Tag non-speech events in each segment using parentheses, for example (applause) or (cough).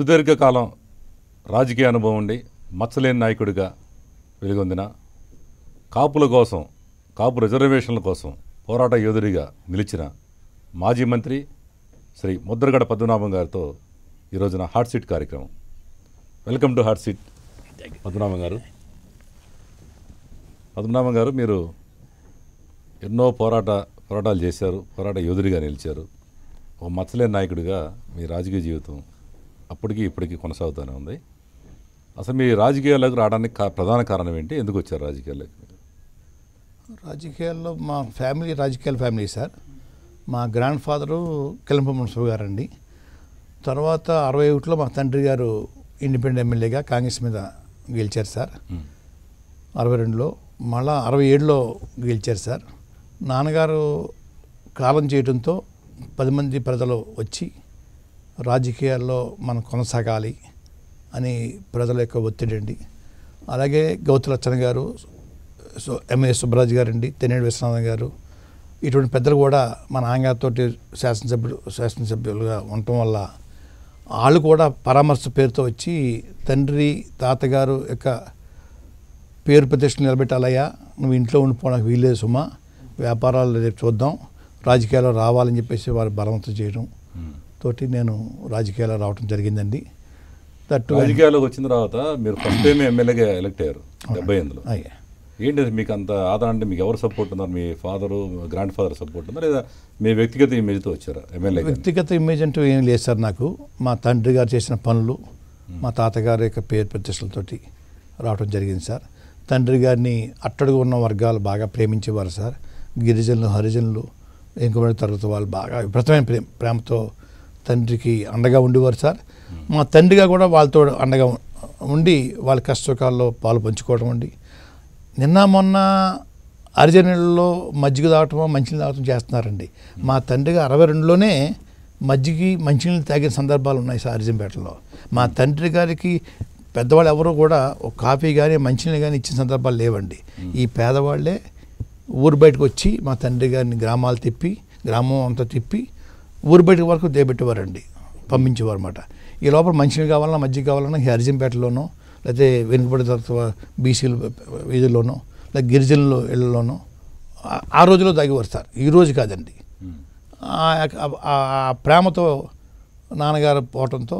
సుదీర్ఘకాలం రాజకీయ అనుభవం ఉండి మచ్చలేని నాయకుడిగా వెలుగొందిన కాపుల కోసం కాపు రిజర్వేషన్ల కోసం పోరాట యోధుడిగా నిలిచిన మాజీ మంత్రి శ్రీ ముద్రగడ పద్మనాభం గారితో ఈరోజున హాట్ సీట్ కార్యక్రమం welcome to hot seat Padmanabham గారు పద్మనాభం గారు మీరు ఎన్నో పోరాట పోరాటాలు చేశారు పోరాట యోధుడిగా నిలిచారు ఓ మచ్చలేని నాయకుడిగా మీ రాజకీయ జీవితం అప్పటికి ఇప్పటికీ కొనసాగుతూనే ఉంది అసలు మీ రాజకీయాల్లోకి రావడానికి ప్రధాన కారణం ఏంటి ఎందుకు వచ్చారు రాజకీయాల్లోకి రాజకీయాల్లో మా ఫ్యామిలీ రాజకీయాల ఫ్యామిలీ సార్ మా గ్రాండ్ ఫాదరు కిలంప మున్సిపల్ గారండి తర్వాత అరవై ఒకటిలో మా తండ్రి గారు ఇండిపెండెంట్ ఎమ్మెల్యేగా కాంగ్రెస్ మీద గెలిచారు సార్ అరవై రెండులో మళ్ళా అరవై ఏడులో గెలిచారు సార్ నాన్నగారు కాలం చేయడంతో పది మంది ప్రజలు వచ్చి రాజకీయాల్లో మనం కొనసాగాలి అని ప్రజల యొక్క ఒత్తిడి అండి అలాగే గౌతులచ్చన గారు సో ఎంఏ సుబ్బరాజు గారండి తెన్నేడు విశ్వనాథన్ గారు ఇటువంటి పెద్దలు కూడా మన ఆంగ్లతోటి శాసనసభ్యులు శాసనసభ్యులుగా ఉండటం వల్ల వాళ్ళు కూడా పరామర్శ పేరుతో వచ్చి తండ్రి తాతగారు యొక్క పేరు ప్రతిష్టలు నిలబెట్టాలయ్యా నువ్వు ఇంట్లో ఉండిపోవడానికి వీల్లేదు సుమా వ్యాపారాలు రేపు చూద్దాం రాజకీయాల్లో రావాలని చెప్పేసి వారు బలవంతం చేయడం తోటి నేను రాజకీయాల్లో రావడం జరిగిందండి దట్ రాజకీయాల్లోకి వచ్చిన తర్వాత మీరు ఫస్ట్ టైం ఎమ్మెల్యేగా ఎలక్ట్ అయ్యారు డెబ్బై ఎనిమిదిలో అయ్యా ఏంటి మీకు అంత ఆధారం అంటే మీకు ఎవరు సపోర్ట్ ఉన్నారు మీ ఫాదరు గ్రాండ్ ఫాదర్ సపోర్ట్ ఉందా లేదా మీ వ్యక్తిగత ఇమేజ్తో వచ్చారా ఎమ్మెల్యే వ్యక్తిగత ఇమేజ్ అంటూ ఏం లేదు సార్ నాకు మా తండ్రి గారు చేసిన పనులు మా తాతగారి యొక్క పేరు ప్రతిష్టలతోటి రావడం జరిగింది సార్ తండ్రి గారిని అట్టడుగు ఉన్న వర్గాలు బాగా ప్రేమించేవారు సార్ గిరిజనులు హరిజనులు ఇంకొక తరగతి వాళ్ళు బాగా విపరీతమైన ప్రేమతో తండ్రికి అండగా ఉండేవారు సార్ మా తండ్రిగా కూడా వాళ్ళతో అండగా ఉండి వాళ్ళ కష్టకాల్లో పాలు పంచుకోవడం అండి నిన్న మొన్న అరిజనలో మజ్జిగ తాగటం మంచినీళ్ళు తాగటం చేస్తున్నారండి మా తండ్రిగా అరవై రెండులోనే మజ్జిగి మంచినీళ్ళు తాగిన సందర్భాలు ఉన్నాయి సార్ అరిజంపేటలో మా తండ్రి గారికి పెద్దవాళ్ళు ఎవరో కూడా ఒక కాఫీ కానీ మంచినీళ్ళు కానీ ఇచ్చిన సందర్భాలు లేవండి ఈ పేదవాళ్ళే ఊరు బయటకు వచ్చి మా తండ్రి గారిని గ్రామాలు తిప్పి గ్రామం అంతా తిప్పి ఊరు బయట వరకు దేబెట్టేవారండి పంపించేవారు అనమాట ఈ లోపల మంచినీళ్ళు కావాలన్నా మజ్జిగ కావాలన్నా హరిజంపేటలోనో లేకపోతే వెనుకబడి తత్వ బీసీలు వీధుల్లోనో లేక గిరిజనులు ఇళ్లలోనో ఆ రోజులో దాగి వస్తారు ఈ రోజు కాదండి ఆ ప్రేమతో నాన్నగారు పోవటంతో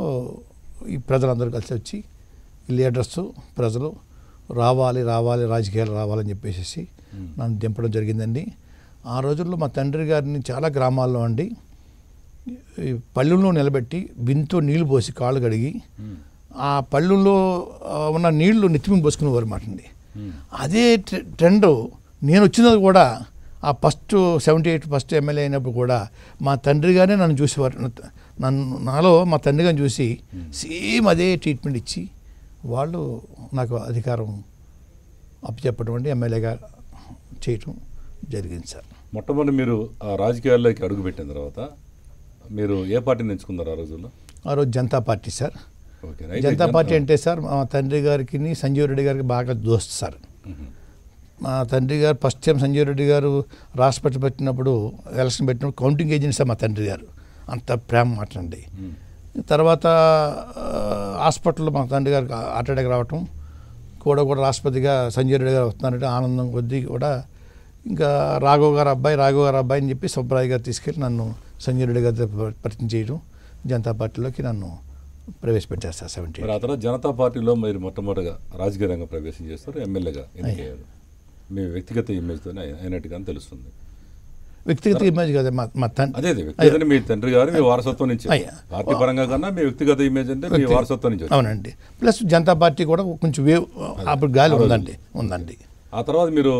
ఈ ప్రజలందరూ కలిసి వచ్చి లీడర్స్ ప్రజలు రావాలి రావాలి రాజకీయాలు రావాలని చెప్పేసి నన్ను దింపడం జరిగిందండి ఆ రోజుల్లో మా తండ్రి గారిని చాలా గ్రామాల్లో అండి పళ్ళులో నిలబెట్టి బింతో నీళ్లు పోసి కాళ్ళు కడిగి ఆ పళ్ళులో ఉన్న నీళ్లు నెత్తిమి పోసుకునేవారు మాట అండి అదే ట్రెండ్ నేను వచ్చినది కూడా ఆ first seventy eight first MLA అయినప్పుడు కూడా మా తండ్రి గారే నన్ను చూసేవారు నన్ను నాలో మా తండ్రి గారిని చూసి సేమ్ అదే ట్రీట్మెంట్ ఇచ్చి వాళ్ళు నాకు అధికారం అప్పచెప్పడం అంటే ఎమ్మెల్యేగా చేయటం జరిగింది సార్ మొట్టమొదటి మీరు ఆ రాజకీయాల్లోకి అడుగుపెట్టిన తర్వాత మీరు ఏ పార్టీని ఎంచుకున్నారు ఆ రోజుల్లో ఆ రోజు Janata party sir Janata party అంటే సార్ మా తండ్రి గారికి సంజీవ్ రెడ్డి గారికి బాగా దోస్తు సార్ మా తండ్రి గారు ఫస్ట్ టైం సంజీవ్ రెడ్డి గారు రాష్ట్రపతి పెట్టినప్పుడు ఎలక్షన్ పెట్టినప్పుడు కౌంటింగ్ ఏజెన్సీ మా తండ్రి గారు అంత ప్రేమ మాట్లాడండి తర్వాత హాస్పిటల్లో మా తండ్రి గారికి హార్ట్ రావటం కూడా కూడా రాష్ట్రపతిగా సంజీవ్ రెడ్డి గారు వస్తున్నారంటే ఆనందం కొద్దీ కూడా ఇంకా రాఘవ్ గారు అబ్బాయి రాఘవ్ గారు అబ్బాయి అని చెప్పి సుబ్బరాయ్ గారు తీసుకెళ్ళి నన్ను సంజయ్ రెడ్డి పరిచయం చేయడం జనతా పార్టీలోకి నన్ను ప్రవేశపెట్టేస్తా సెవెంటీ మరి ఆ తర్వాత జనతా పార్టీలో మీరు మొట్టమొదటిగా రాజకీయ రంగం ప్రవేశం చేస్తారు ఎమ్మెల్యేగా మీ వ్యక్తిగత ఇమేజ్తో అయినట్టుగా తెలుస్తుంది వ్యక్తిగత ఇమేజ్ కదా మా తండ్రి అదే మీ తండ్రి గారు మీ వారసత్వం నుంచి పార్టీ పరంగా కన్నా మీ వ్యక్తిగత ఇమేజ్ అంటే మీ వారసత్వం నుంచి అవునండి ప్లస్ జనతా పార్టీ కూడా కొంచెం వేవ్ అప్పుడు గాలి ఉందండి ఉందండి ఆ తర్వాత మీరు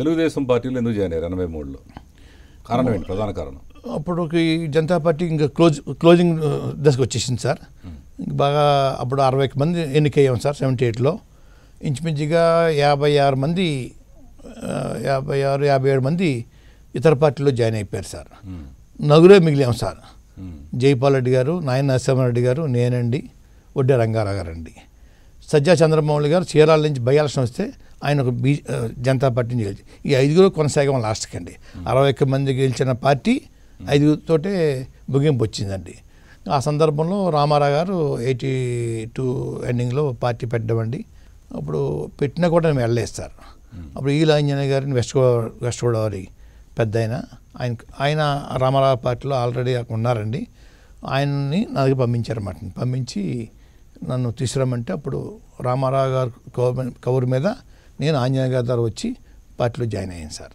తెలుగుదేశం పార్టీలో ఎందుకు చేయలేరు ఎనభై మూడులో కారణం ఏంటి ప్రధాన కారణం అప్పుడు జనతా పార్టీ ఇంకా క్లోజ్ క్లోజింగ్ దశకు వచ్చేసింది సార్ బాగా అప్పుడు అరవై మంది ఎన్నికయ్యాం సార్ సెవెంటీ ఎయిట్లో ఇంచుమించుగా యాభై ఆరు మంది యాభై ఆరు యాభై ఏడు మంది ఇతర పార్టీలో జాయిన్ అయిపోయారు సార్ నగురే మిగిలాం సార్ జైపాల్ రెడ్డి గారు నాయన నరసింహారెడ్డి రెడ్డి గారు నేనండి వడ్డే రంగారావు గారు అండి సజ్జా చంద్రమౌళి గారు చీరాల నుంచి బై వస్తే ఆయన ఒక బీ జనతా పార్టీని గెలిచి ఈ ఐదుగురు కొనసాగం లాస్ట్కి అండి అరవై ఒక్క మంది గెలిచిన పార్టీ ఐదు తోటే ముగింపు వచ్చిందండి ఆ సందర్భంలో రామారావు గారు ఎయిటీ టూ ఎండింగ్లో పార్టీ పెట్టడం అప్పుడు పెట్టినా కూడా మేము వెళ్ళేస్తారు అప్పుడు ఈల ఆంజనేయ గారిని వెస్ట్ గోదావరి వెస్ట్ గోదావరి పెద్ద ఆయన ఆయన ఆయన రామారావు పార్టీలో ఆల్రెడీ అక్కడ ఉన్నారండి ఆయన్ని నా దగ్గర పంపించారన్నమాట పంపించి నన్ను తీసుకురమ్మంటే అప్పుడు రామారావు గారు కవర్ కవర్ మీద నేను ఆంజనేయ గారి దగ్గర వచ్చి పార్టీలో జాయిన్ అయ్యాను సార్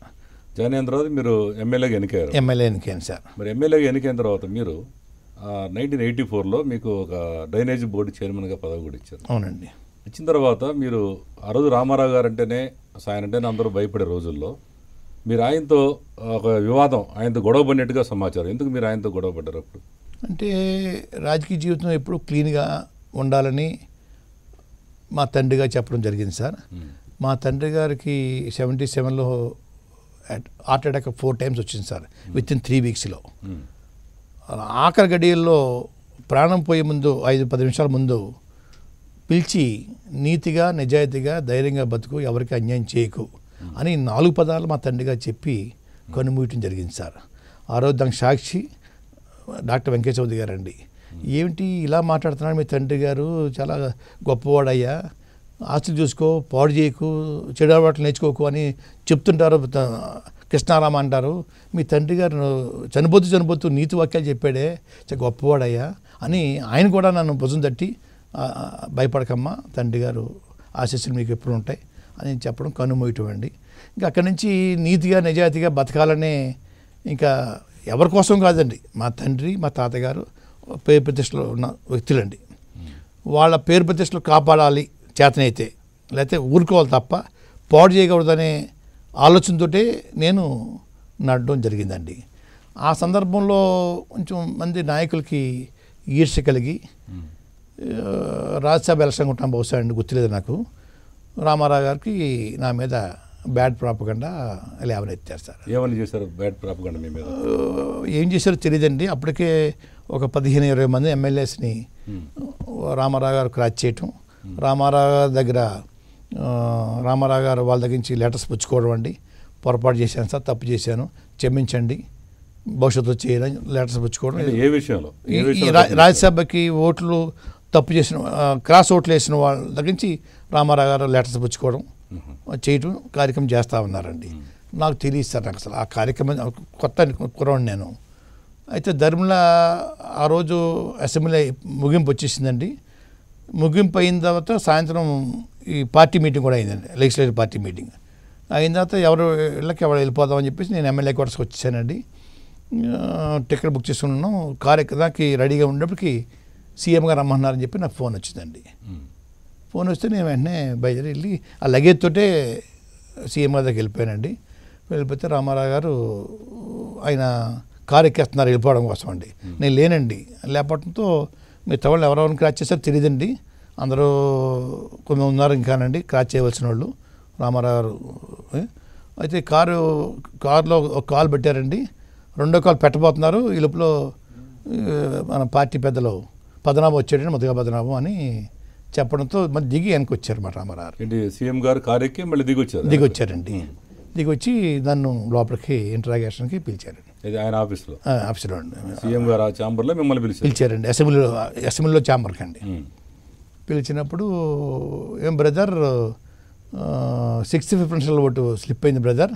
జాయిన్ అయిన తర్వాత మీరు ఎమ్మెల్యేగా ఎన్నికయ్యారు ఎమ్మెల్యే ఎన్నికైంది సార్ మరి ఎమ్మెల్యేగా ఎన్నికైన తర్వాత మీరు నైన్టీన్ ఎయిటీ ఫోర్లో మీకు ఒక డ్రైనేజ్ బోర్డు చైర్మన్గా పదవి కూడా ఇచ్చారు అవునండి ఇచ్చిన తర్వాత మీరు ఆ రోజు రామారావు గారు అంటేనే ఆయన అంటేనే అందరూ భయపడే రోజుల్లో మీరు ఆయనతో ఒక వివాదం ఆయనతో గొడవ పడినట్టుగా సమాచారం ఎందుకు మీరు ఆయనతో గొడవ పడ్డారు అప్పుడు అంటే రాజకీయ జీవితం ఎప్పుడు క్లీన్గా ఉండాలని మా తండ్రిగా చెప్పడం జరిగింది సార్ మా తండ్రి గారికి సెవెంటీ సెవెన్లో హార్ట్ అటాక్ ఫోర్ టైమ్స్ వచ్చింది సార్ విత్ ఇన్ త్రీ వీక్స్లో ఆఖరి గడియల్లో ప్రాణం పోయే ముందు ఐదు పది నిమిషాల ముందు పిలిచి నీతిగా నిజాయితీగా ధైర్యంగా బతుకు ఎవరికి అన్యాయం చేయకు అని నాలుగు పదాలు మా తండ్రిగా చెప్పి కనుమూయటం జరిగింది సార్ ఆ రోజు దానికి సాక్షి డాక్టర్ వెంకటచౌదరి గారండి ఏమిటి ఇలా మాట్లాడుతున్నాడు మీ తండ్రి గారు చాలా గొప్పవాడయ్యా ఆస్తులు చూసుకో పాడు చేయకు చెడు అలవాట్లు నేర్చుకోకు అని చెప్తుంటారు కృష్ణారామ అంటారు మీ తండ్రి గారు చనిపోతూ చనిపోతూ నీతి వాక్యాలు చెప్పాడే గొప్పవాడయ్యా అని ఆయన కూడా నన్ను భుజం తట్టి భయపడకమ్మా తండ్రి గారు ఆశీస్సులు మీకు ఎప్పుడు ఉంటాయి అని చెప్పడం కనుమోయటండి ఇంకా అక్కడి నుంచి నీతిగా నిజాయితీగా బతకాలనే ఇంకా ఎవరి కోసం కాదండి మా తండ్రి మా తాతగారు పేరు ప్రతిష్టలో ఉన్న వ్యక్తులండి వాళ్ళ పేరు ప్రతిష్టలు కాపాడాలి చేతనైతే లేకపోతే ఊరుకోవాలి తప్ప పాడు చేయకూడదనే ఆలోచనతోటే నేను నడడం జరిగిందండి ఆ సందర్భంలో కొంచెం మంది నాయకులకి ఈర్ష కలిగి రాజ్యసభ ఎలక్షన్ ఉంటాం బహుశా అండి గుర్తులేదు నాకు రామారావు గారికి నా మీద బ్యాడ్ ప్రాపకుండా లేవని ఎత్తారు సార్ ఏమని చేశారు బ్యాడ్ ప్రాపకుండా మీ మీద ఏం చేశారో తెలియదండి అప్పటికే ఒక పదిహేను ఇరవై మంది ఎమ్మెల్యేస్ని రామారావు గారు క్రాచ్ చేయటం రామారావు గారి దగ్గర రామారావు గారు వాళ్ళ దగ్గర నుంచి లెటర్స్ పుచ్చుకోవడం అండి పొరపాటు చేశాను సార్ తప్పు చేశాను క్షమించండి భవిష్యత్తు చేయడం లెటర్స్ పుచ్చుకోవడం ఏ విషయంలో రాజ్యసభకి ఓట్లు తప్పు చేసిన క్రాస్ ఓట్లు వేసిన వాళ్ళ దగ్గర నుంచి రామారావు గారు లెటర్స్ పుచ్చుకోవడం చేయటం కార్యక్రమం చేస్తూ ఉన్నారండి నాకు తెలియదు సార్ నాకు అసలు ఆ కార్యక్రమం కొత్త కురవాడు నేను అయితే ధర్మల ఆ రోజు అసెంబ్లీ ముగింపు వచ్చేసిందండి ముగింపు అయిన తర్వాత సాయంత్రం ఈ పార్టీ మీటింగ్ కూడా అయిందండి లెజిస్లేటివ్ పార్టీ మీటింగ్ అయిన తర్వాత ఎవరు ఇళ్ళకి ఎవరు వెళ్ళిపోదామని చెప్పేసి నేను ఎమ్మెల్యే క్వార్టర్స్కి వచ్చానండి టికెట్ బుక్ చేసుకున్నాను కార్ దానికి రెడీగా ఉన్నప్పటికి సీఎం గారు రమ్మన్నారని చెప్పి నాకు ఫోన్ వచ్చిందండి ఫోన్ వస్తే నేను వెంటనే బయలుదేరి వెళ్ళి ఆ లగేజ్ తోటే సీఎం గారి దగ్గరికి వెళ్ళిపోయానండి వెళ్ళిపోతే రామారావు గారు ఆయన కారు ఎక్కేస్తున్నారు వెళ్ళిపోవడం కోసం అండి నేను లేనండి లేకపోవడంతో మిగతా వాళ్ళు ఎవరెవరిని క్రాచ్ చేశారో తెలియదండి అందరూ కొన్ని ఉన్నారు ఇంకానండి క్రాచ్ చేయవలసిన వాళ్ళు రామారావు గారు అయితే కారు కారులో ఒక కాల్ పెట్టారండి రెండో కాల్ పెట్టబోతున్నారు ఈ లోపల మన పార్టీ పెద్దలు పద్నాభం వచ్చాడండి మొదటిగా పద్నాభం అని చెప్పడంతో మరి దిగి వెనక్కి వచ్చారు మాట రామారావు సీఎం గారు కారు ఎక్కి మళ్ళీ దిగి వచ్చారు దిగి వచ్చారండి దిగి వచ్చి నన్ను లోపలికి ఇంటరాగేషన్కి పిలిచారు ఇది ఆయన ఆఫీస్లో ఆఫీస్లో అండి సీఎం గారు ఆ ఛాంబర్లో మిమ్మల్ని పిలిచారు పిలిచారండి అసెంబ్లీలో అసెంబ్లీలో ఛాంబర్కి అండి పిలిచినప్పుడు ఏం brother sixth preferential vote slip అయింది బ్రదర్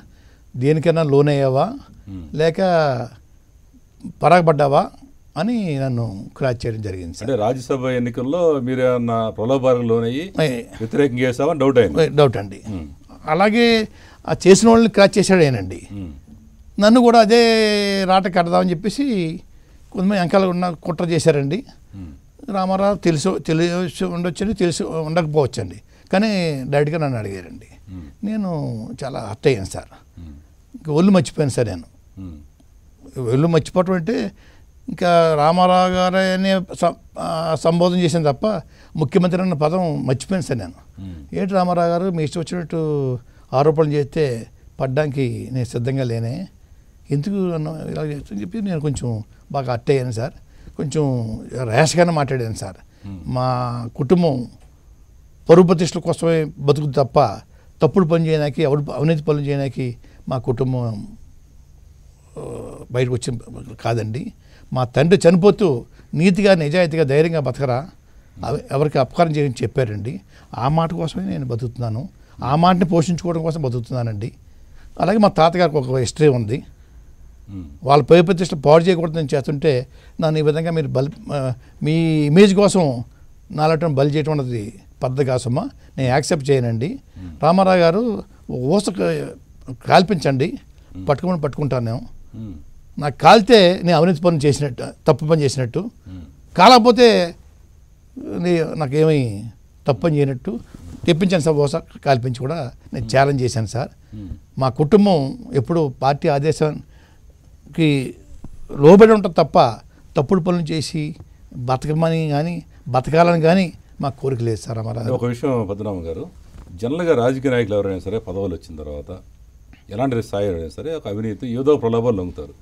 దేనికైనా లోన్ అయ్యావా లేక పరాగపడ్డావా అని నన్ను క్రాచ్ చేయడం జరిగింది అంటే రాజ్యసభ ఎన్నికల్లో మీరు ఏమన్నా ప్రలోభాలు లోన్ అయ్యి వ్యతిరేకంగా చేసావా డౌట్ అయింది డౌట్ అండి అలాగే ఆ చేసిన వాళ్ళని క్రాచ్ చేశాడు ఆయనండి నన్ను కూడా అదే రాట కడదామని చెప్పేసి కొంతమంది వెనకాల ఉన్న కుట్ర చేశారండి రామారావు తెలుసు తెలిసి ఉండొచ్చండి తెలిసి ఉండకపోవచ్చండి కానీ డైరెక్ట్గా నన్ను అడిగారండి నేను చాలా హర్ట్ అయ్యాను సార్ ఇంకా ఒళ్ళు మర్చిపోయాను సార్ నేను ఒళ్ళు మర్చిపోవటం అంటే ఇంకా రామారావు గారే అని సంబోధన చేశాను తప్ప ముఖ్యమంత్రి అన్న పదం మర్చిపోయింది సార్ నేను ఏంటి రామారావు గారు మీ ఇష్టం వచ్చినట్టు ఆరోపణలు చేస్తే పడ్డానికి నేను సిద్ధంగా లేనే ఎందుకు నన్ను ఇలా చేస్తుందని చెప్పి నేను కొంచెం బాగా అట్టయ్యాను సార్ కొంచెం రేషగానే మాట్లాడాను సార్ మా కుటుంబం పరువు ప్రతిష్టల కోసమే బతుకు తప్ప తప్పుడు పని చేయడానికి ఎవరు అవినీతి పనులు చేయడానికి మా కుటుంబం బయటకు వచ్చిన కాదండి మా తండ్రి చనిపోతూ నీతిగా నిజాయితీగా ధైర్యంగా బతకరా ఎవరికి అపకారం చేయని చెప్పారండి ఆ మాట కోసమే నేను బతుకుతున్నాను ఆ మాటని పోషించుకోవడం కోసం బతుకుతున్నానండి అలాగే మా తాతగారికి ఒక హిస్టరీ ఉంది వాళ్ళ పై ప్రతిష్ట పాడు చేయకూడదని చేస్తుంటే నన్ను ఈ విధంగా మీరు బల్ మీ ఇమేజ్ కోసం నాలుగు బలి చేయటం అన్నది పద్ధతి కాసమ్మా నేను యాక్సెప్ట్ చేయనండి రామారావు గారు ఊస కాల్పించండి పట్టుకుని పట్టుకుంటాను నేను నాకు కాలితే నేను అవినీతి పని చేసినట్టు తప్పు పని చేసినట్టు కాలకపోతే నాకు ఏమీ తప్పు పని చేయనట్టు తెప్పించాను సార్ బహుశా కాల్పించి కూడా నేను ఛాలెంజ్ చేశాను సార్ మా కుటుంబం ఎప్పుడు పార్టీ ఆదేశానికి లోబడి ఉంటుంది తప్ప తప్పుడు పనులు చేసి బతకమని కానీ బతకాలని కానీ మాకు కోరిక లేదు సార్ అమరా ఒక విషయం పద్మనామ గారు జనరల్గా రాజకీయ నాయకులు ఎవరైనా సరే పదవులు వచ్చిన తర్వాత ఎలాంటి స్థాయి అయినా సరే ఒక అవినీతి ఏదో ప్రలోభాలు లొంగుతారు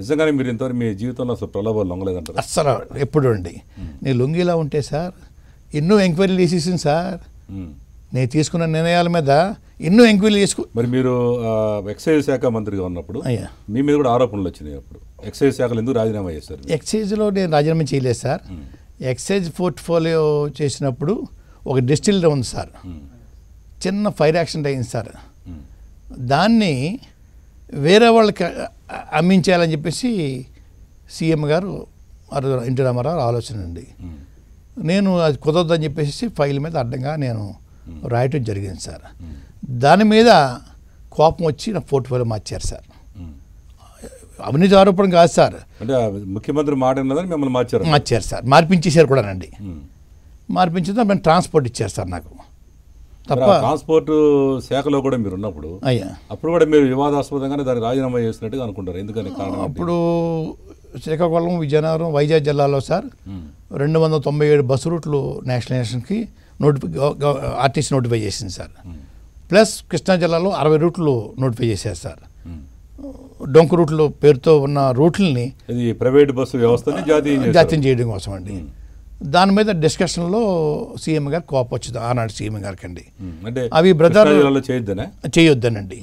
నిజంగానే మీరు ఇంతవరకు మీ జీవితంలో అసలు ప్రలోభం లొంగలేదంటారు అస్సలు ఎప్పుడు అండి నేను లొంగిలా ఉంటే సార్ ఎన్నో ఎంక్వైరీలు చేసేసింది సార్ నేను తీసుకున్న నిర్ణయాల మీద ఎన్నో ఎంక్వైరీలు చేసుకు మరి మీరు ఎక్సైజ్ శాఖ మంత్రిగా ఉన్నప్పుడు మీ మీద కూడా ఆరోపణలు వచ్చినాయి అప్పుడు ఎక్సైజ్ శాఖలు ఎందుకు రాజీనామా చేశారు ఎక్సైజ్లో నేను రాజీనామా చేయలేదు సార్ ఎక్సైజ్ పోర్ట్ఫోలియో చేసినప్పుడు ఒక డిస్టిల్లరీ ఉంది సార్ చిన్న ఫైర్ యాక్సిడెంట్ అయింది సార్ దాన్ని వేరే వాళ్ళకి అమ్మించాలని చెప్పేసి సీఎం గారు ఎన్టీ రామారావు ఆలోచన అండి నేను అది కుదరదని చెప్పేసి ఫైల్ మీద అడ్డంగా నేను రాయటం జరిగింది సార్ దాని మీద కోపం వచ్చి నా పోర్ట్ఫోలియో మార్చారు సార్ అవినీతి ఆరోపణ కాదు సార్ అంటే ముఖ్యమంత్రి మాట మిమ్మల్ని మార్చారు మార్చారు సార్ మార్పించేశారు కూడానండి మార్పించిన మేము ట్రాన్స్పోర్ట్ ఇచ్చారు సార్ నాకు తప్ప ట్రాన్స్పోర్ట్ శాఖలో కూడా మీరు ఉన్నప్పుడు అయ్యా అప్పుడు కూడా మీరు వివాదాస్పదంగానే దాన్ని రాజీనామా చేసినట్టుగా అనుకుంటారు ఎందుకని కారణం అప్పుడు శ్రీకాకుళం విజయనగరం వైజాగ్ జిల్లాలో సార్ రెండు వందల తొంభై ఏడు బస్సు రూట్లు నేషనలైజేషన్కి నోటిఫి ఆర్టీసీ నోటిఫై చేసింది సార్ ప్లస్ కృష్ణా జిల్లాలో అరవై రూట్లు నోటిఫై చేశారు సార్ డొంకు రూట్లు పేరుతో ఉన్న రూట్లని ప్రైవేట్ బస్సు వ్యవస్థని జాతీయం చేయడం కోసం అండి దాని మీద డిస్కషన్లో సీఎం గారు కోపం వచ్చింది ఆనాడు సీఎం గారికి అండి అంటే అవి బ్రదర్ చేయొద్దనండి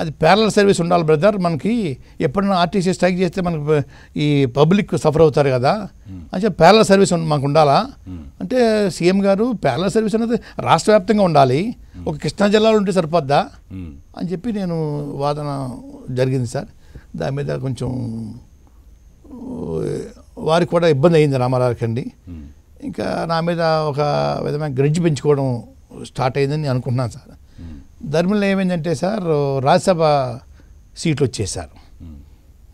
అది ప్యారల సర్వీస్ ఉండాలి బ్రదర్ మనకి ఎప్పుడైనా ఆర్టీసీ స్ట్రైక్ చేస్తే మనకి ఈ పబ్లిక్ సఫర్ అవుతారు కదా అంటే ప్యారల సర్వీస్ మాకు ఉండాలా అంటే సీఎం గారు ప్యారల సర్వీస్ అనేది రాష్ట్ర వ్యాప్తంగా ఉండాలి ఒక కృష్ణా జిల్లాలో ఉంటే సరిపోద్దా అని చెప్పి నేను వాదన జరిగింది సార్ దాని మీద కొంచెం వారికి కూడా ఇబ్బంది అయింది రామారావుకి అండి ఇంకా నా మీద ఒక విధమైన గ్రిడ్జ్ పెంచుకోవడం స్టార్ట్ అయిందని నేను అనుకుంటున్నాను సార్ ధర్మంలో ఏమైందంటే సార్ రాజ్యసభ సీట్లు వచ్చేసారు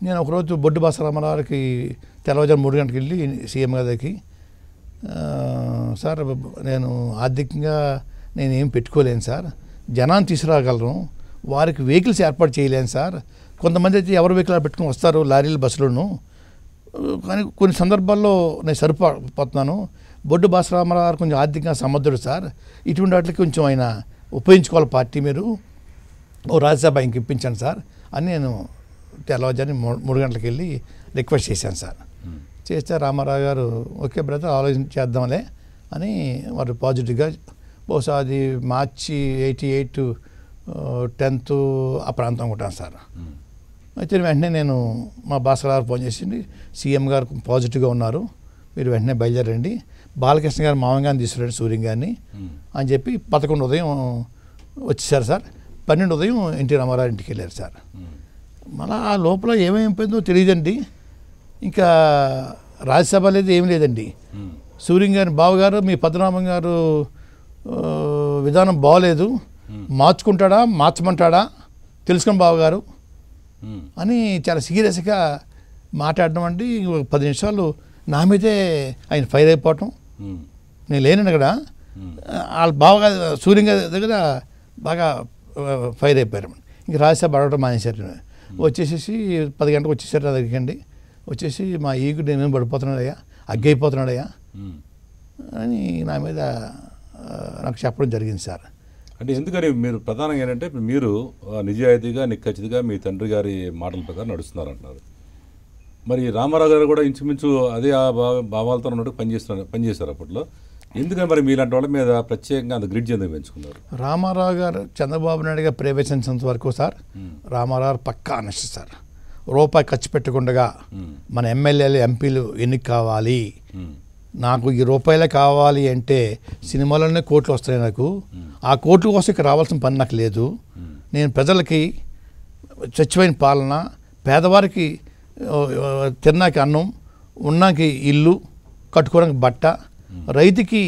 నేను ఒకరోజు బొడ్డు బాస రామారావుకి తెల్లవారుజాము మూడు గంటలకు వెళ్ళి సీఎం గారికి సార్ నేను ఆర్థికంగా నేనేం పెట్టుకోలేను సార్ జనాన్ని తీసుకురాగలను వారికి వెహికల్స్ ఏర్పాటు చేయలేను సార్ కొంతమంది అయితే ఎవరు వెహికల్ పెట్టుకుని వస్తారు లారీలు బస్సులను కానీ కొన్ని సందర్భాల్లో నేను సరిపోతున్నాను బొడ్డు బాసరామారావు గారు కొంచెం ఆర్థికంగా సమర్థుడు సార్ ఇటువంటి వాటికి కొంచెం ఆయన ఉపయోగించుకోవాలి పార్టీ మీరు ఓ రాజ్యసభ ఆయనకి ఇప్పించండి సార్ అని నేను తెల్లవారుజాన్ని మూడు గంటలకు వెళ్ళి రిక్వెస్ట్ చేశాను సార్ చేస్తే రామారావు గారు ఓకే బ్రదర్ ఆలోచన చేద్దాంలే అని వారు పాజిటివ్గా బహుశా అది మార్చి ఎయిటీ ఎయిట్ టెన్త్ ఆ ప్రాంతం ఉంటాను సార్ అయితే వెంటనే నేను మా భాస్కర్ గారు ఫోన్ చేసింది సీఎం గారు పాజిటివ్గా ఉన్నారు మీరు వెంటనే బయలుదేరండి బాలకృష్ణ గారు మామగారిని తీసుకురండి సూర్యం గారిని అని చెప్పి పదకొండు ఉదయం వచ్చేసారు సార్ పన్నెండు ఉదయం ఎన్టీ రామారావు ఇంటికి వెళ్ళారు సార్ మళ్ళీ ఆ లోపల ఏమైపోయిందో తెలియదండి ఇంకా రాజ్యసభ లేదు ఏం లేదండి సూర్యం గారి బావగారు మీ పద్మనాభం గారు విధానం బాగోలేదు మార్చుకుంటాడా మార్చమంటాడా తెలుసుకుని బావగారు అని చాలా సీరియస్గా మాట్లాడడం ఒక పది నిమిషాలు నా మీదే ఆయన ఫైర్ అయిపోవటం నేను లేనండి అక్కడ వాళ్ళు బాగా సూర్యంగా దగ్గర బాగా ఫైర్ అయిపోయారు ఇంక రాజ్యసభ పడవటం మానేశారు వచ్చేసేసి పది గంటకు వచ్చేసారు నా దగ్గరికి వచ్చేసి మా ఈగుడు నేను పడిపోతున్నాడయ్యా అగ్గైపోతున్నాడయ్యా అని నా మీద నాకు చెప్పడం జరిగింది సార్ అంటే ఎందుకని మీరు ప్రధానంగా ఏంటంటే మీరు నిజాయితీగా నిక్కచ్చితగా మీ తండ్రి గారి మాటల ప్రకారం నడుస్తున్నారు అంటున్నారు మరి రామారావు గారు కూడా ఇంచుమించు అదే ఆ భావ భావాలతో ఉన్నట్టు పనిచేస్తున్నారు పనిచేశారు అప్పట్లో ఎందుకని మరి మీలాంటి వాళ్ళ మీద ప్రత్యేకంగా అంత గ్రిడ్జ్ ఎందుకు పెంచుకున్నారు రామారావు గారు చంద్రబాబు నాయుడు గారు వరకు సార్ రామారావు పక్కా అనస్ట్ సార్ రూపాయి ఖర్చు పెట్టకుండా మన ఎమ్మెల్యేలు ఎంపీలు ఎన్నిక కావాలి నాకు ఈ రూపాయలే కావాలి అంటే సినిమాలోనే కోట్లు వస్తాయి నాకు ఆ కోట్ల కోసం ఇక్కడ రావాల్సిన పని నాకు లేదు నేను ప్రజలకి స్వచ్ఛమైన పాలన పేదవారికి తిన్నాక అన్నం ఉన్నాకి ఇల్లు కట్టుకోవడానికి బట్ట రైతుకి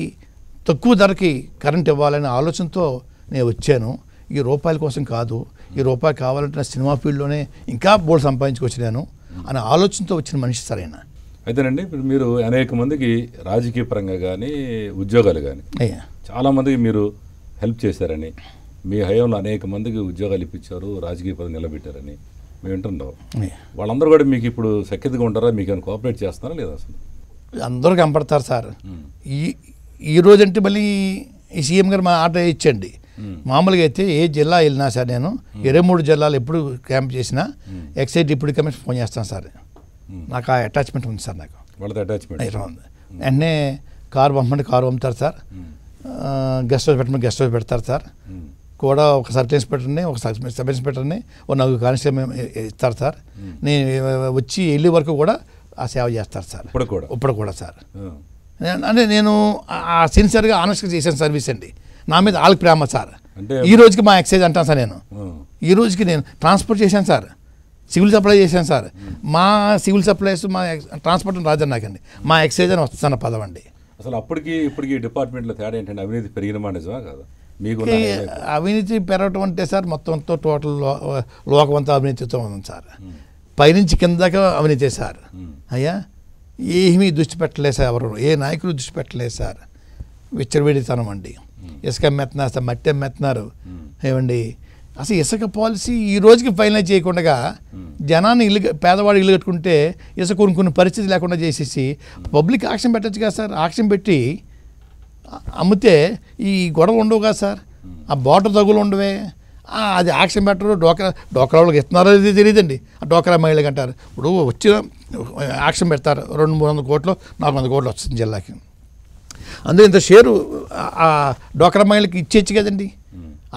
తక్కువ ధరకి కరెంట్ ఇవ్వాలనే ఆలోచనతో నేను వచ్చాను ఈ రూపాయల కోసం కాదు ఈ రూపాయి కావాలంటే సినిమా ఫీల్డ్లోనే ఇంకా బోర్డు సంపాదించుకొచ్చినాను అనే ఆలోచనతో వచ్చిన మనిషి సరైన అయితేనండి ఇప్పుడు మీరు అనేక మందికి రాజకీయ పరంగా కానీ ఉద్యోగాలు కానీ చాలామందికి మీరు హెల్ప్ చేశారని మీ హయాంలో అనేక మందికి ఉద్యోగాలు ఇప్పించారు రాజకీయ పరంగా నిలబెట్టారని మేము వింటున్నాం వాళ్ళందరూ కూడా మీకు ఇప్పుడు సఖ్యతగా ఉంటారా మీకు ఏమైనా కోఆపరేట్ చేస్తారా లేదా అసలు అందరూ కనపడతారు సార్ ఈ ఈ రోజంటే మళ్ళీ ఈ సీఎం గారు మా ఆట ఇచ్చండి మామూలుగా అయితే ఏ జిల్లా వెళ్ళినా సార్ నేను ఇరవై మూడు జిల్లాలు ఎప్పుడు క్యాంప్ చేసినా ఎక్సైజ్ డిప్యూటీ కమిషన్ ఫోన్ చేస్తాను సార్ Hmm. నాకు ఆ అటాచ్మెంట్ ఉంది సార్ నాకు వెంటనే కారు పంపమంటే కారు పంపుతారు సార్ hmm. గెస్ట్ హౌస్ పెట్టమని గెస్ట్ హౌస్ పెడతారు సార్ hmm. కూడా ఒక సబ్ ఇన్స్పెక్టర్ని ఒక సబ్ ఇన్స్పెక్టర్ని ఒక నలుగురు కానిస్టేబుల్ ఇస్తారు సార్ నేను వచ్చి వెళ్ళే వరకు కూడా ఆ సేవ చేస్తారు సార్ ఇప్పుడు కూడా ఇప్పుడు కూడా సార్ అంటే నేను ఆ సిన్సియర్గా ఆనెస్ట్గా చేసిన సర్వీస్ అండి నా మీద ఆల్ ప్రేమ సార్ ఈ రోజుకి మా ఎక్సైజ్ అంటాను సార్ నేను ఈ రోజుకి నేను ట్రాన్స్పోర్ట్ చేశాను సార్ సివిల్ సప్లై చేశాను సార్ మా సివిల్ సప్లైస్ మా ట్రాన్స్పోర్ట్ నాకండి మా ఎక్సైజ్ అని వస్తున్న పదం అండి అసలు అప్పటికి ఇప్పటికి డిపార్ట్మెంట్లో తేడా ఏంటంటే అవినీతి పెరిగిన మాట నిజమా కాదు మీకు అవినీతి పెరగటం అంటే సార్ మొత్తంతో టోటల్ లోకం అంతా అవినీతితో ఉంది సార్ పైనుంచి కిందక అవినీతి సార్ అయ్యా ఏమీ దృష్టి పెట్టలేదు సార్ ఎవరు ఏ నాయకులు దృష్టి పెట్టలేదు సార్ విచ్చరవేడితనం అండి ఇసుక సార్ మట్టి మెత్తనారు ఏమండి అసలు ఇసుక పాలసీ ఈ రోజుకి ఫైనలైజ్ చేయకుండా జనాన్ని ఇల్లు పేదవాడు ఇల్లు కట్టుకుంటే ఇసుక కొన్ని కొన్ని పరిస్థితి లేకుండా చేసేసి పబ్లిక్ ఆక్షన్ పెట్టచ్చు కదా సార్ ఆక్షన్ పెట్టి అమ్మితే ఈ గొడవ ఉండవు కదా సార్ ఆ బోటర్ తగులు ఉండవే అది ఆక్షన్ పెట్టరు డోకరా డోకరా వాళ్ళకి ఇస్తున్నారో ఇది తెలియదండి ఆ డోకరా మహిళకి అంటారు ఇప్పుడు వచ్చిన ఆక్షన్ పెడతారు రెండు మూడు వందల కోట్లు నాలుగు వందల కోట్లు వస్తుంది జిల్లాకి అందులో ఇంత షేరు డోకరా మహిళకి ఇచ్చేచ్చు కదండి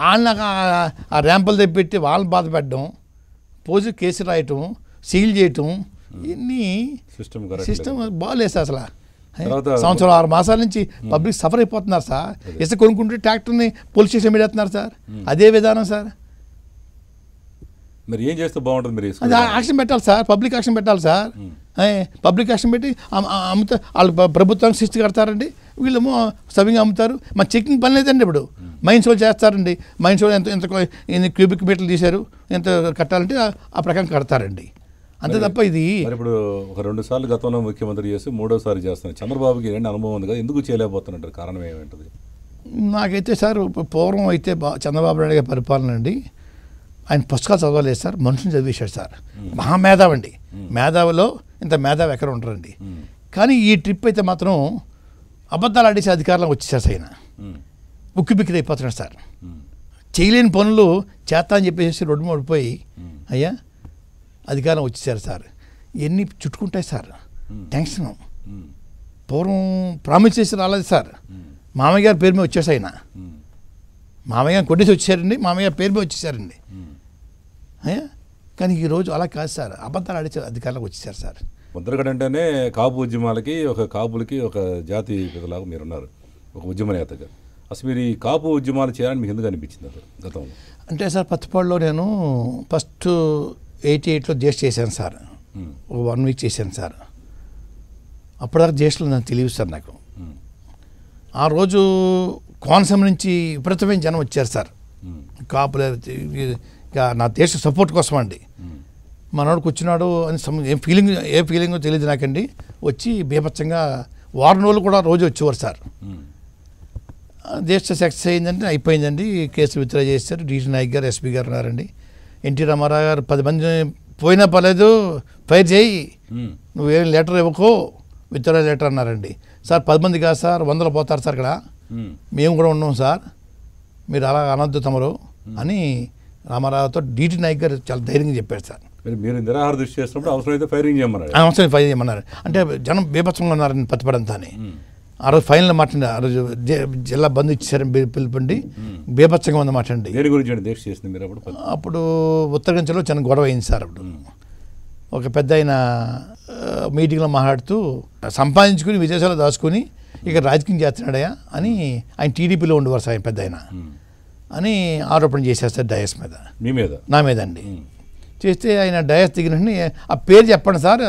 వాళ్ళకి ఆ ర్యాంపులు తెప్పెట్టి వాళ్ళని బాధ పెట్టడం పోజు కేసు రాయటం సీల్ చేయటం ఇన్ని సిస్టమ్ సిస్టమ్ బాగాలేదు అసలు సంవత్సరం ఆరు మాసాల నుంచి పబ్లిక్ సఫర్ అయిపోతున్నారు సార్ ఇసు కొనుక్కుంటే ట్రాక్టర్ని పోలీస్ స్టేషన్ పెట్టేస్తున్నారు సార్ అదే విధానం సార్ మరి ఏం చేస్తే బాగుంటుంది మీరు యాక్షన్ పెట్టాలి సార్ పబ్లిక్ యాక్షన్ పెట్టాలి సార్ పబ్లికేషన్ పెట్టి అమ్ముతా వాళ్ళు ప్రభుత్వానికి శిస్తి కడతారండి వీళ్ళేమో సవింగా అమ్ముతారు మా చెకింగ్ పని లేదండి ఇప్పుడు మైన్స్ వాళ్ళు చేస్తారండి మైన్స్ వాళ్ళు ఎంత ఎంత క్యూబిక్ మీటర్లు తీశారు ఎంత కట్టాలంటే ఆ ప్రకారం కడతారండి అంతే తప్ప ఇది ఇప్పుడు ఒక రెండు సార్లు గతంలో ముఖ్యమంత్రి చేసి మూడోసారి చేస్తున్నారు చంద్రబాబుకి ఏంటి అనుభవం ఉంది కదా ఎందుకు చేయలేకపోతున్నారు కారణం ఏమిటది నాకైతే సార్ పూర్వం అయితే చంద్రబాబు నాయుడు గారి పరిపాలన అండి ఆయన పుస్తకాలు చదవలేదు సార్ మనుషులు చదివేశాడు సార్ మహామేధావండి మేధావిలో ఇంత మేధావి ఎక్కడ ఉంటారండి కానీ ఈ ట్రిప్ అయితే మాత్రం అబద్ధాలు ఆడేసే అధికారులకు వచ్చేసారు సైన్ ఉక్కి బిక్కిది సార్ చేయలేని పనులు చేస్తా అని చెప్పేసి రెండు పోయి అయ్యా అధికారం వచ్చేసారు సార్ ఇవన్నీ చుట్టుకుంటాయి సార్ టెన్షన్ పూర్వం ప్రామిస్ చేసి రాలేదు సార్ మామయ్య గారి పేరు మీద వచ్చేసి ఆయన మామయ్య గారు కొట్టేసి వచ్చేసారండి మామయ్య పేరు మీద వచ్చేసారండి అయ్యా కానీ ఈరోజు అలా కాదు సార్ అబద్ధాలు ఆడిచే అధికారులకు వచ్చేసారు సార్ ముద్రగడ అంటేనే కాపు ఉద్యమాలకి ఒక కాపులకి ఒక జాతి పెద్దలాగా మీరున్నారు ఒక ఉద్యమ నేతగా అసలు మీరు ఈ కాపు ఉద్యమాలు చేయాలని మీకు ఎందుకు అనిపించింది సార్ గతంలో అంటే సార్ పత్తిపాడులో నేను ఫస్ట్ ఎయిటీ ఎయిట్లో జేస్ట్ చేశాను సార్ ఒక వన్ వీక్ చేశాను సార్ అప్పటిదాకా జేస్ట్లో నాకు తెలియదు సార్ నాకు ఆ రోజు కోనసీమ నుంచి విపరీతమైన జనం వచ్చారు సార్ కాపులు నా దేశ సపోర్ట్ కోసం అండి మనోడు కూర్చున్నాడు అని ఏం ఫీలింగ్ ఏ ఫీలింగో తెలియదు నాకండి వచ్చి బీభత్సంగా వారం రోజులు కూడా రోజు వచ్చేవారు సార్ దేశ సెక్స్ అయిందంటే అయిపోయిందండి కేసు విత్డ్రా చేశారు డీసీ నాయక్ గారు ఎస్పీ గారు ఉన్నారండి ఎన్టీ రామారావు గారు పది మంది పోయినా పర్లేదు ఫైర్ చేయి నువ్వేం లెటర్ ఇవ్వకో విత్డ్రా లెటర్ అన్నారండి సార్ పది మంది కాదు సార్ వందలు పోతారు సార్ ఇక్కడ మేము కూడా ఉన్నాం సార్ మీరు అలా అనద్దు తమరు అని రామారావుతో డీటీ నాయక్ గారు చాలా ధైర్యంగా చెప్పారు సార్ మీరు మీరు నిరాహార దృష్టి చేసినప్పుడు అవసరమైతే ఫైరింగ్ చేయమన్నారు అవసరం ఫైరింగ్ చేయమన్నారు అంటే జనం బీభత్సంగా ఉన్నారని ప్రతిపడంతా ఆ రోజు ఫైనల్ మాట్లాడి ఆ రోజు జిల్లా బంద్ ఇచ్చారు పిలుపండి బీభత్సంగా ఉంది మాట్లాడండి దేని గురించి దీక్ష చేసింది మీరు అప్పుడు అప్పుడు ఉత్తరగంచలో చిన్న గొడవ అయింది సార్ అప్పుడు ఒక పెద్ద ఆయన మీటింగ్లో మాట్లాడుతూ సంపాదించుకుని విదేశాలు దాచుకుని ఇక రాజకీయం చేస్తున్నాడయా అని ఆయన టీడీపీలో ఉండేవారు సార్ ఆయన పెద్ద ఆయన అని ఆరోపణ చేసేస్తారు డయస్ మీద మీ మీద నా మీద అండి చేస్తే ఆయన డయాస్ దిగినని ఆ పేరు చెప్పండి సార్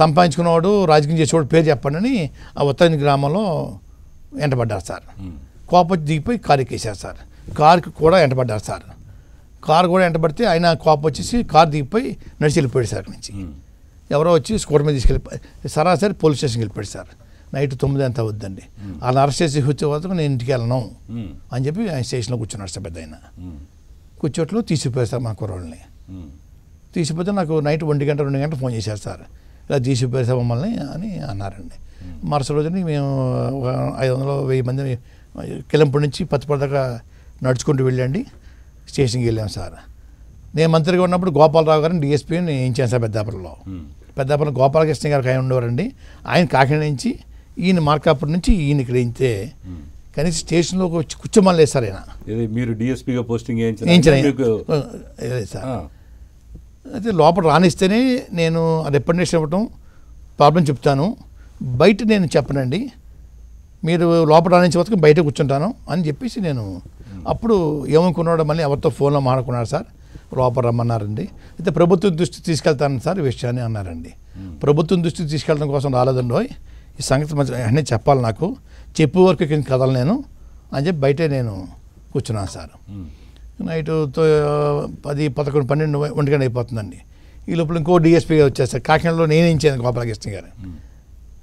సంపాదించుకున్నవాడు రాజకీయం చేసేవాడు పేరు చెప్పండి అని ఆ ఉత్తరాంధ్ర గ్రామంలో వెంటబడ్డారు సార్ కోపం దిగిపోయి కారు ఎక్కేశారు సార్ కారుకి కూడా వెంటబడ్డారు సార్ కారు కూడా వెంటబడితే ఆయన కోపం వచ్చేసి కారు దిగిపోయి నడిచి వెళ్ళిపోయాడు సార్ నుంచి ఎవరో వచ్చి స్కూటర్ మీద తీసుకెళ్ళి సరాసరి పోలీస్ స్టేషన్కి వెళ్ళిపోయాడు సార్ నైట్ తొమ్మిది అంత అవుద్దండి వాళ్ళని అరెస్ట్ చేసి వచ్చే వరకు నేను ఇంటికి వెళ్ళను అని చెప్పి ఆయన స్టేషన్లో కూర్చున్నాడు సార్ పెద్ద ఆయన కూర్చోట్లో తీసిపోయారు సార్ మా కుర్రోళ్ళని తీసిపోతే నాకు నైట్ ఒంటి గంట రెండు గంటలు ఫోన్ చేశారు సార్ ఇలా తీసిపోయారు మమ్మల్ని అని అన్నారండి మరుసటి రోజుని మేము ఒక ఐదు వందలు వెయ్యి మంది కిలంపూడి నుంచి పచ్చిపడి నడుచుకుంటూ వెళ్ళండి స్టేషన్కి వెళ్ళాం సార్ నేను మంత్రిగా ఉన్నప్పుడు గోపాలరావు గారిని డిఎస్పీని ఎంచాను సార్ పెద్దాపురంలో పెద్దాపురం గోపాలకృష్ణ గారికి ఆయన ఉండేవారండి ఆయన కాకినాడ నుంచి ఈయన మార్కాపురం నుంచి ఈయన ఇక్కడ ఇంతే కానీ స్టేషన్లో కూర్చోమని లేదు సార్ ఆయన మీరు డిఎస్పీగా పోస్టింగ్ సార్ అయితే లోపల రానిస్తేనే నేను నుంచి ఇవ్వటం ప్రాబ్లం చెప్తాను బయట నేను చెప్పనండి మీరు లోపల రానించే వరకు బయట కూర్చుంటాను అని చెప్పేసి నేను అప్పుడు ఏమనుకున్నాడు మళ్ళీ ఎవరితో ఫోన్లో మాట్లాడుకున్నాడు సార్ లోపల రమ్మన్నారండి అయితే ప్రభుత్వం దృష్టి తీసుకెళ్తాను సార్ విషయాన్ని అన్నారండి ప్రభుత్వం దృష్టి తీసుకెళ్ళడం కోసం రాలేదండి ఈ సంగతి మంచి చెప్పాలి నాకు చెప్పే వరకు కింద కదలు నేను అని చెప్పి బయటే నేను కూర్చున్నాను సార్ నైట్ పది పదకొండు పన్నెండు ఒంటిగంట అయిపోతుందండి ఈ లోపల ఇంకో డిఎస్పీగా వచ్చేస్తారు కాకినాడలో చేయను గోపాలకృష్ణ గారు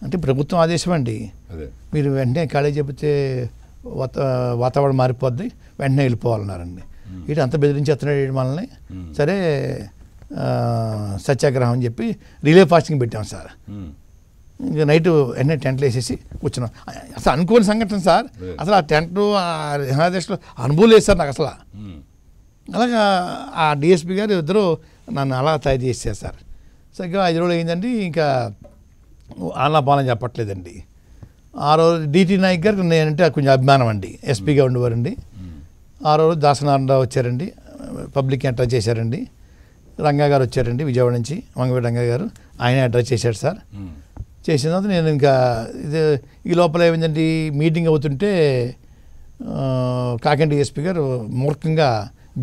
అంటే ప్రభుత్వం ఆదేశం అండి మీరు వెంటనే ఖాళీ చెబితే వాత వాతావరణం మారిపోద్ది వెంటనే వెళ్ళిపోవాలన్నారండి ఇటు అంత బెదిరించేస్తున్నాడు మనల్ని సరే సత్యాగ్రహం అని చెప్పి రిలే ఫాస్టింగ్ పెట్టాం సార్ ఇంకా నైట్ వెంటనే టెంట్లు వేసేసి కూర్చున్నాం అసలు అనుకోని సంఘటన సార్ అసలు ఆ టెంట్ ఆ రిహాదేశ్లో అనుభవం లేదు సార్ నాకు అసలు అలాగా ఆ డిఎస్పి గారు ఇద్దరు నన్ను అలా తయారు చేసేసారు సరిగ్గా ఐదు రోజులు అయిందండి ఇంకా ఆలాపాలని చెప్పట్లేదండి ఆ రోజు డిటి నాయక్ గారు నేనంటే కొంచెం అభిమానం అండి ఎస్పీగా ఉండేవారండి ఆ రోజు దాసనారాయణరావు వచ్చారండి పబ్లిక్ అడ్రస్ చేశారండి రంగా గారు వచ్చారండి విజయవాడ నుంచి వంగవీటి రంగా గారు ఆయన అడ్రస్ చేశాడు సార్ చేసిన తర్వాత నేను ఇంకా ఇది ఈ లోపల ఏమైందండి మీటింగ్ అవుతుంటే కాకండి ఎస్పీ గారు మూర్ఖంగా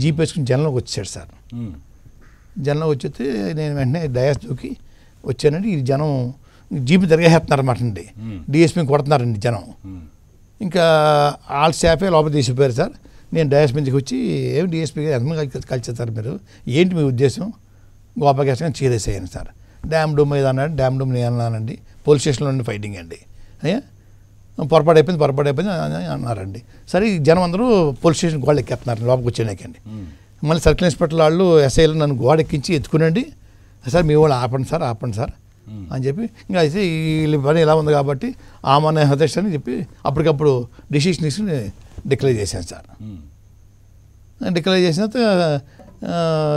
జీపేసుకుని జనంలోకి వచ్చేసాడు సార్ జనంలోకి వచ్చేస్తే నేను వెంటనే డయాస్ దూకి వచ్చానండి ఈ జనం జీపు తిరగేస్తున్నారన్నమాట అండి డిఎస్పీని కొడుతున్నారండి జనం ఇంకా ఆల్ స్టాఫే లోపల తీసిపోయారు సార్ నేను డయాస్ మీదకి వచ్చి ఏమి డిఎస్పీ ఎంతమంది కలిసి సార్ మీరు ఏంటి మీ ఉద్దేశం గోపాకేశం చీరేసేయండి సార్ డ్యామ్ డూమ్ ఏదో అన్నాడు డ్యామ్ డూమ్ నేను అన్నానండి పోలీస్ స్టేషన్లో ఉండి ఫైటింగ్ అండి అయ్యా పొరపాటు అయిపోయింది పొరపాటు అయిపోయింది అని అన్నారండి సరే జనం అందరూ పోలీస్ స్టేషన్ గోడ ఎక్కేస్తున్నారు లోపలికి వచ్చినాకండి మళ్ళీ సర్కిల్ ఇన్స్పెక్టర్ వాళ్ళు ఎస్ఐలు నన్ను గోడ ఎక్కించి ఎత్తుకునండి సార్ మీ వాళ్ళు ఆపండి సార్ ఆపండి సార్ అని చెప్పి ఇంకా అయితే వీళ్ళ పని ఇలా ఉంది కాబట్టి మన హతేష్ అని చెప్పి అప్పటికప్పుడు డిసిషన్ తీసుకుని డిక్లేర్ చేశాను సార్ డిక్లేర్ చేసిన తర్వాత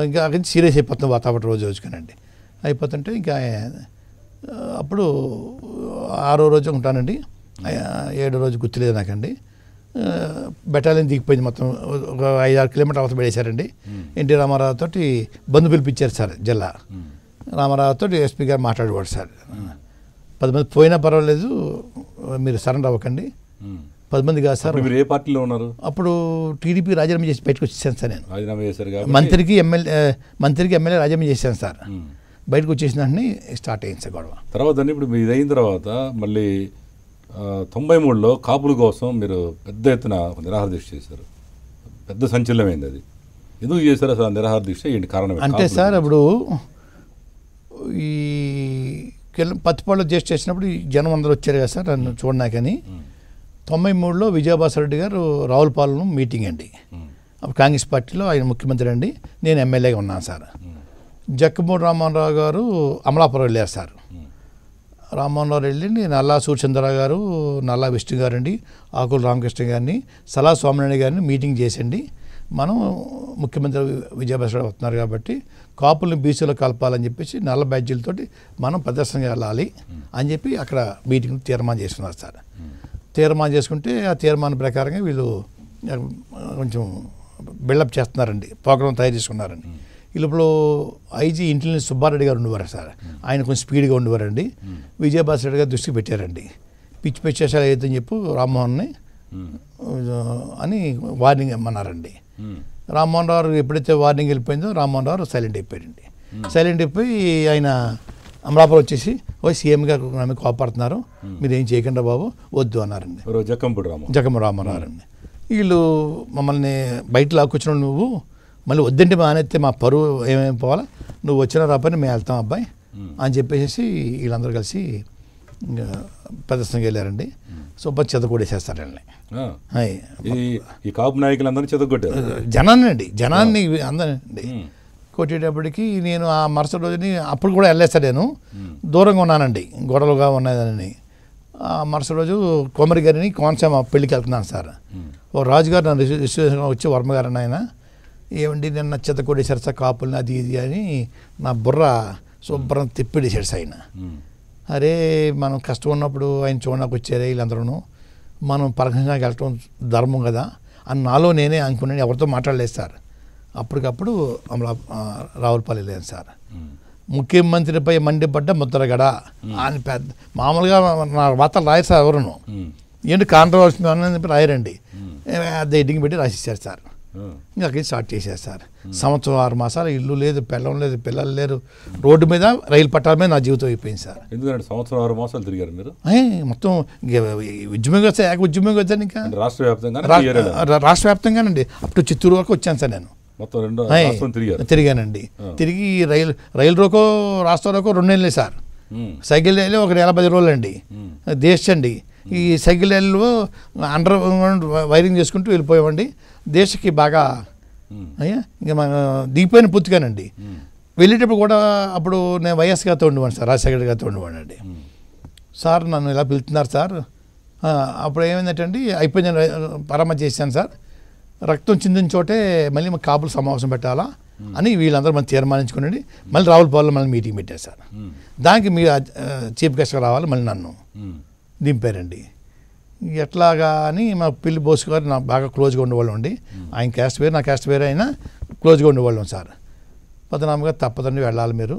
ఇంకా అక్కడి నుంచి సీరియస్ అయిపోతుంది వాతావరణం రోజు రోజుకనండి అయిపోతుంటే ఇంకా అప్పుడు ఆరో రోజు ఉంటానండి ఏడో రోజు గుర్తులేదు నాకండి బెటాలియన్ దిగిపోయింది మొత్తం ఒక ఐదు ఆరు కిలోమీటర్ అవతల పడేశారండి ఎన్టీ రామారావు తోటి బంధు పిలిపించారు సార్ జిల్లా రామారావు తోటి ఎస్పీ గారు మాట్లాడేవాడు సార్ పది మంది పోయినా పర్వాలేదు మీరు సరెండర్ అవ్వకండి పది మంది కాదు సార్ మీరు ఏ పార్టీలో ఉన్నారు అప్పుడు టీడీపీ రాజీనామా చేసి బయటకు వచ్చేసాను సార్ నేను రాజీనామా చేశారు మంత్రికి ఎమ్మెల్యే మంత్రికి ఎమ్మెల్యే రాజీనామా చేశాను సార్ బయటకు వచ్చేసిన స్టార్ట్ అయింది సార్ గొడవ తర్వాత ఇప్పుడు మీరు అయిన తర్వాత మళ్ళీ తొంభై మూడులో కాపుల కోసం మీరు పెద్ద ఎత్తున నిరాహార దీక్ష చేశారు పెద్ద సంచలనమైంది అది ఎందుకు చేశారు అసలు నిరాహార దీక్ష ఏంటి కారణం అంటే సార్ అప్పుడు ఈ పత్తిపాళ్ళు జస్ట్ చేసినప్పుడు జనం అందరూ వచ్చారు కదా సార్ నన్ను చూడనాకని తొంభై మూడులో రెడ్డి గారు రావులపాలెం మీటింగ్ అండి అప్పుడు కాంగ్రెస్ పార్టీలో ఆయన ముఖ్యమంత్రి అండి నేను ఎమ్మెల్యేగా ఉన్నాను సార్ జక్కమూడి రామారావు గారు అమలాపురం వెళ్ళారు సార్ రామ్మోహన్రావు వెళ్ళి నల్లా సూర్చంద్ర గారు నల్లా విష్ణు గారండి ఆకుల రామకృష్ణ గారిని సలా స్వామినాయుడు గారిని మీటింగ్ చేసండి మనం ముఖ్యమంత్రి విజయభాస్కర్ వస్తున్నారు కాబట్టి కాపులను బీసీలో కలపాలని చెప్పేసి నల్ల బ్యాడ్జీలతోటి మనం ప్రదర్శనగా వెళ్ళాలి అని చెప్పి అక్కడ మీటింగ్ తీర్మానం చేసుకున్నారు సార్ తీర్మానం చేసుకుంటే ఆ తీర్మానం ప్రకారంగా వీళ్ళు కొంచెం బిల్డప్ చేస్తున్నారండి ప్రోగ్రామ్ తయారు చేసుకున్నారండి ఈ లోపల ఐజీ ఇంటిని సుబ్బారెడ్డి గారు ఉండేవారు సార్ ఆయన కొంచెం స్పీడ్గా ఉండేవారండి విజయభాస్కర్ రెడ్డి గారు దృష్టికి పెట్టారండి పిచ్చి పిచ్చేసాలు అయితే చెప్పు రామ్మోహన్ని అని వార్నింగ్ ఇమ్మన్నారండి రామ్మోహన్ రావు ఎప్పుడైతే వార్నింగ్ వెళ్ళిపోయిందో రామ్మోహన్ రావు సైలెంట్ అయిపోయారండి సైలెంట్ అయిపోయి ఆయన అమలాపురం వచ్చేసి ఓ సీఎం గారు ఆమె కోపడుతున్నారు మీరు ఏం చేయకుండా బాబు వద్దు అన్నారండి జక్కంపూడి రామ జక్కం రామారావు అండి వీళ్ళు మమ్మల్ని బయట లాక్కొచ్చిన నువ్వు మళ్ళీ వద్దంటే మానేస్తే మా పరువు ఏమేమి పోవాలా నువ్వు వచ్చిన రాపని మేము వెళ్తాం అబ్బాయి అని చెప్పేసి వీళ్ళందరూ కలిసి ప్రదర్శనకి వెళ్ళారండి సో చెత్త వీళ్ళని ఈ కాపు నాయకులందరూ చెదగొట్టారు జనాన్ని అండి జనాన్ని అందరండి కొట్టేటప్పటికి నేను ఆ మరుసటి రోజుని అప్పుడు కూడా వెళ్ళేస్తాడు నేను దూరంగా ఉన్నానండి గొడవలుగా ఉన్నాయని మరుసటి రోజు కొమరి గారిని కోనసీమ పెళ్ళికి వెళ్తున్నాను సార్ ఓ రాజుగారు నన్ను రిజిస్ట్రేషన్ వచ్చి వర్మగారు ఆయన ఏమండి నిన్న చెత్తకొడేశారు సరస కాపులని అది ఇది అని నా బుర్ర శుభ్రం తిప్పిడేసాడు సార్ ఆయన అరే మనం కష్టం ఉన్నప్పుడు ఆయన చూడడానికి వచ్చారే వీళ్ళందరూ మనం పరకంగా వెళ్ళటం ధర్మం కదా అని నాలో నేనే అనుకున్నాను ఎవరితో మాట్లాడలేదు సార్ అప్పటికప్పుడు అమలా రావులపల్లి లేదు సార్ ముఖ్యమంత్రిపై మండిపడ్డ ముద్రగడ అని పెద్ద మామూలుగా నా వార్తలు రాయరు సార్ ఎవరును ఏంటి కాంట్రవర్సీ అని చెప్పి రాయరండి ఎడ్డింగ్ పెట్టి రాసిచ్చారు సార్ ఇంకా అక్కడి స్టార్ట్ చేసేస్తారు సంవత్సరం ఆరు మాసాలు ఇల్లు లేదు పెళ్ళం లేదు పిల్లలు లేరు రోడ్డు మీద రైలు పట్టాల మీద నా జీవితం అయిపోయింది సార్ ఎందుకంటే సంవత్సరం ఆరు మాసాలు తిరిగారు మీరు మొత్తం ఉద్యమంగా వస్తే ఏక ఉద్యమంగా వచ్చాను ఇంకా రాష్ట్ర వ్యాప్తంగా రాష్ట్ర వ్యాప్తంగానండి అప్ టు చిత్తూరు వరకు వచ్చాను సార్ నేను మొత్తం తిరిగానండి తిరిగి రైలు రైలు రోకో రాష్ట్ర రోకో రెండు నెలలే సార్ సైకిల్ ఒక నెల పది రోజులండి దేశండి ఈ సైకిల్ అండర్ గ్రౌండ్ వైరింగ్ చేసుకుంటూ వెళ్ళిపోయామండి దేశకి బాగా ఇంకా మన దిగిపోయిన పుత్తుకానండి వెళ్ళేటప్పుడు కూడా అప్పుడు నేను వైఎస్ గారితో ఉండేవాడు సార్ రాజశేఖర్ గారితో ఉండేవాడండి సార్ నన్ను ఇలా పిలుతున్నారు సార్ అప్పుడు ఏమైందంటే అయిపోయింది పరమ చేశాను సార్ రక్తం చిందిన చోటే మళ్ళీ మాకు కాపులు సమావేశం పెట్టాలా అని వీళ్ళందరూ మనం తీర్మానించుకునండి మళ్ళీ రావులపాలెంలో మళ్ళీ మీటింగ్ పెట్టారు సార్ దానికి మీ చీఫ్ గెస్ట్గా రావాలి మళ్ళీ నన్ను దింపారండి ఎట్లాగా అని మా పిల్లి బోస్ గారు నాకు బాగా క్లోజ్గా ఉండేవాళ్ళం అండి ఆయన క్యాస్ట్ వేరు నా క్యాస్ట్ వేరే అయినా క్లోజ్గా ఉండేవాళ్ళం సార్ పదనామగా తప్పదండి వెళ్ళాలి మీరు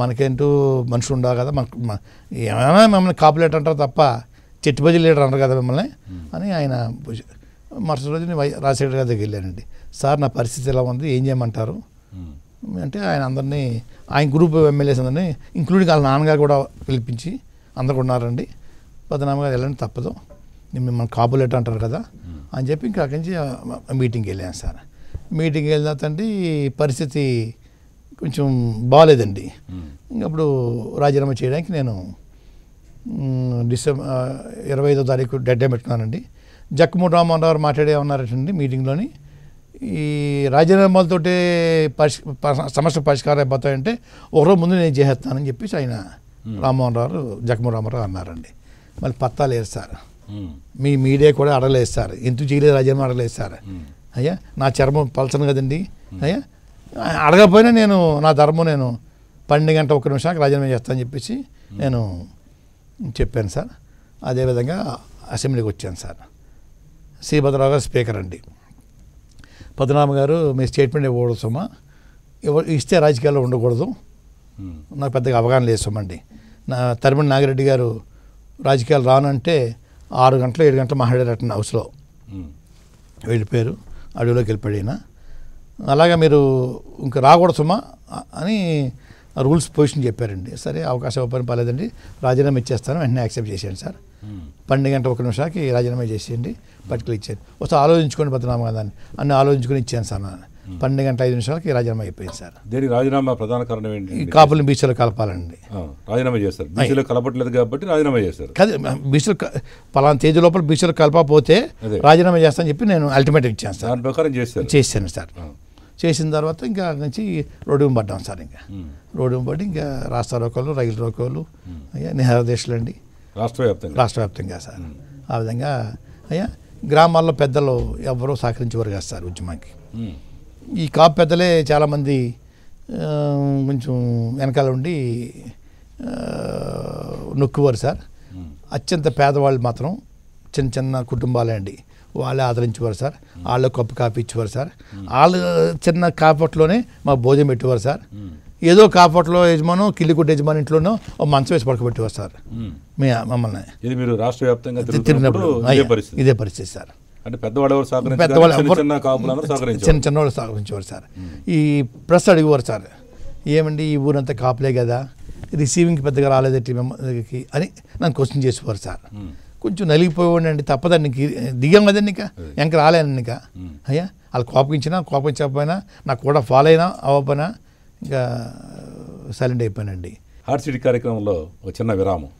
మనకేంటూ మనుషులు ఉండవు కదా మనకు ఏమైనా మమ్మల్ని కాపులేట్ అంటారు తప్ప చెట్టుబజీ లీడర్ అంటారు కదా మిమ్మల్ని అని ఆయన మరుసటి రోజు నేను రాజశేఖర్ గారి దగ్గరికి వెళ్ళానండి సార్ నా పరిస్థితి ఎలా ఉంది ఏం చేయమంటారు అంటే ఆయన అందరినీ ఆయన గ్రూప్ ఎమ్మెల్యేస్ అందరినీ ఇంక్లూడింగ్ వాళ్ళ నాన్నగారు కూడా పిలిపించి ఉన్నారండి పదనామ గారు వెళ్ళండి తప్పదు మిమ్మల్ని కాబులెట్ అంటారు కదా అని చెప్పి ఇంకా అక్కడి నుంచి మీటింగ్కి వెళ్ళాను సార్ మీటింగ్కి తర్వాత పరిస్థితి కొంచెం బాగాలేదండి ఇంకప్పుడు రాజీనామా చేయడానికి నేను డిసెంబర్ ఇరవై ఐదో తారీఖు డెడ్ డే పెట్టుకున్నానండి జక్కుమూటి రామారావు గారు మాట్లాడే ఉన్నారటండి మీటింగ్లోని ఈ రాజీనామాలతోటే పరిష్ సమస్య పరిష్కారం అయిపోతాయంటే ఒకరోజు ముందు నేను చేసేస్తానని చెప్పేసి ఆయన రామ్మోహన్ రావు జగన్మోహన్ రామారావు అన్నారండి మళ్ళీ పత్తాలు వేస్తారు మీ మీడియా కూడా అడలేస్తారు ఎందుకు చేయలేదు రాజ్యాంగం అడలేస్తారు అయ్యా నా చర్మం పలచను కదండి అయ్యా అడగపోయినా నేను నా ధర్మం నేను పన్నెండు గంట ఒక నిమిషానికి రాజీనామా చేస్తానని చెప్పేసి నేను చెప్పాను సార్ అదేవిధంగా అసెంబ్లీకి వచ్చాను సార్ శ్రీభద్రరావు గారు స్పీకర్ అండి పద్మనాభ గారు మీ స్టేట్మెంట్ ఇవ్వకూడదు ఇవ్వ ఇస్తే రాజకీయాల్లో ఉండకూడదు నాకు పెద్దగా అవగాహన లేదు సుమ్మండి తరిమణి నాగిరెడ్డి గారు రాజకీయాలు రానంటే ఆరు గంటలు ఏడు గంటలు మాట్లాడారట హౌస్లో వెళ్ళిపోయారు అడవిలోకి వెళ్ళిపోయినా అలాగే మీరు ఇంకా రాకూడదు సుమా అని రూల్స్ పొజిషన్ చెప్పారండి సరే అవకాశం ఇవ్వని పర్లేదండి రాజీనామా ఇచ్చేస్తాను వెంటనే యాక్సెప్ట్ చేశాను సార్ పన్నెండు గంటల ఒక నిమిషానికి రాజీనామా చేసేయండి పట్టుకులు ఇచ్చాను ఒకసారి ఆలోచించుకొని బతున్నాము కదా అని అన్నీ ఆలోచించుకొని ఇచ్చాను సార్ పన్నెండు గంటల ఐదు నిమిషాలకి రాజీనామా అయిపోయింది సార్ దీనికి రాజీనామా ప్రధాన కారణం ఏంటి ఈ కాపులు బీచ్లో కలపాలండి రాజీనామా చేస్తారు బీచ్లో కలపట్లేదు కాబట్టి రాజీనామా చేస్తారు బీచ్లు పలానా తేదీ లోపల బీచ్లు కలపకపోతే రాజీనామా చేస్తానని చెప్పి నేను అల్టిమేట్ ఇచ్చాను సార్ దాని ప్రకారం చేస్తాను చేశాను సార్ చేసిన తర్వాత ఇంకా నుంచి రోడ్డు పడ్డాం సార్ ఇంకా రోడ్డు పడి ఇంకా రాష్ట్ర రోకోలు రైలు రోకోలు అయ్యా నిహార దేశాలు అండి రాష్ట్ర వ్యాప్తంగా రాష్ట్ర వ్యాప్తంగా సార్ ఆ విధంగా అయ్యా గ్రామాల్లో పెద్దలు ఎవరో సహకరించేవారు కదా సార్ ఉద్యమానికి ఈ కాపు పెద్దలే చాలామంది కొంచెం వెనకాల ఉండి నొక్కువారు సార్ అత్యంత పేదవాళ్ళు మాత్రం చిన్న చిన్న కుటుంబాలే అండి వాళ్ళే ఆదరించేవారు సార్ వాళ్ళ కప్పు కాపీ ఇచ్చేవారు సార్ వాళ్ళు చిన్న కాపట్లోనే మాకు భోజనం పెట్టేవారు సార్ ఏదో కాపట్లో యజమాను కిల్లిగుడ్డ యజమాని ఇంట్లోనో ఒక మంచం వేసి పడకబెట్టేవారు సార్ మీ మమ్మల్ని ఇది మీరు రాష్ట్ర వ్యాప్తంగా తిరిగినప్పుడు ఇదే పరిస్థితి సార్ అంటే పెద్దవాళ్ళు చిన్న చిన్న చిన్నవాళ్ళు సహకరించేవారు సార్ ఈ ప్రెస్ అడిగేవారు సార్ ఏమండి ఈ ఊరంతా కాపులే కదా రిసీవింగ్కి పెద్దగా రాలేదట్టి మిమ్మల్కి అని నన్ను క్వశ్చన్ చేసేవారు సార్ కొంచెం నలిగిపోయాడు అండి తప్పదండి దిగాం కదండి ఇక ఎంక రాలేను ఇక అయ్యా వాళ్ళు కోపగించినా కోపించకపోయినా నాకు కూడా ఫాలో అయినా అవ్వకపోయినా ఇంకా సైలెంట్ అయిపోయానండి హార్ట్ సిటీ కార్యక్రమంలో ఒక చిన్న విరామం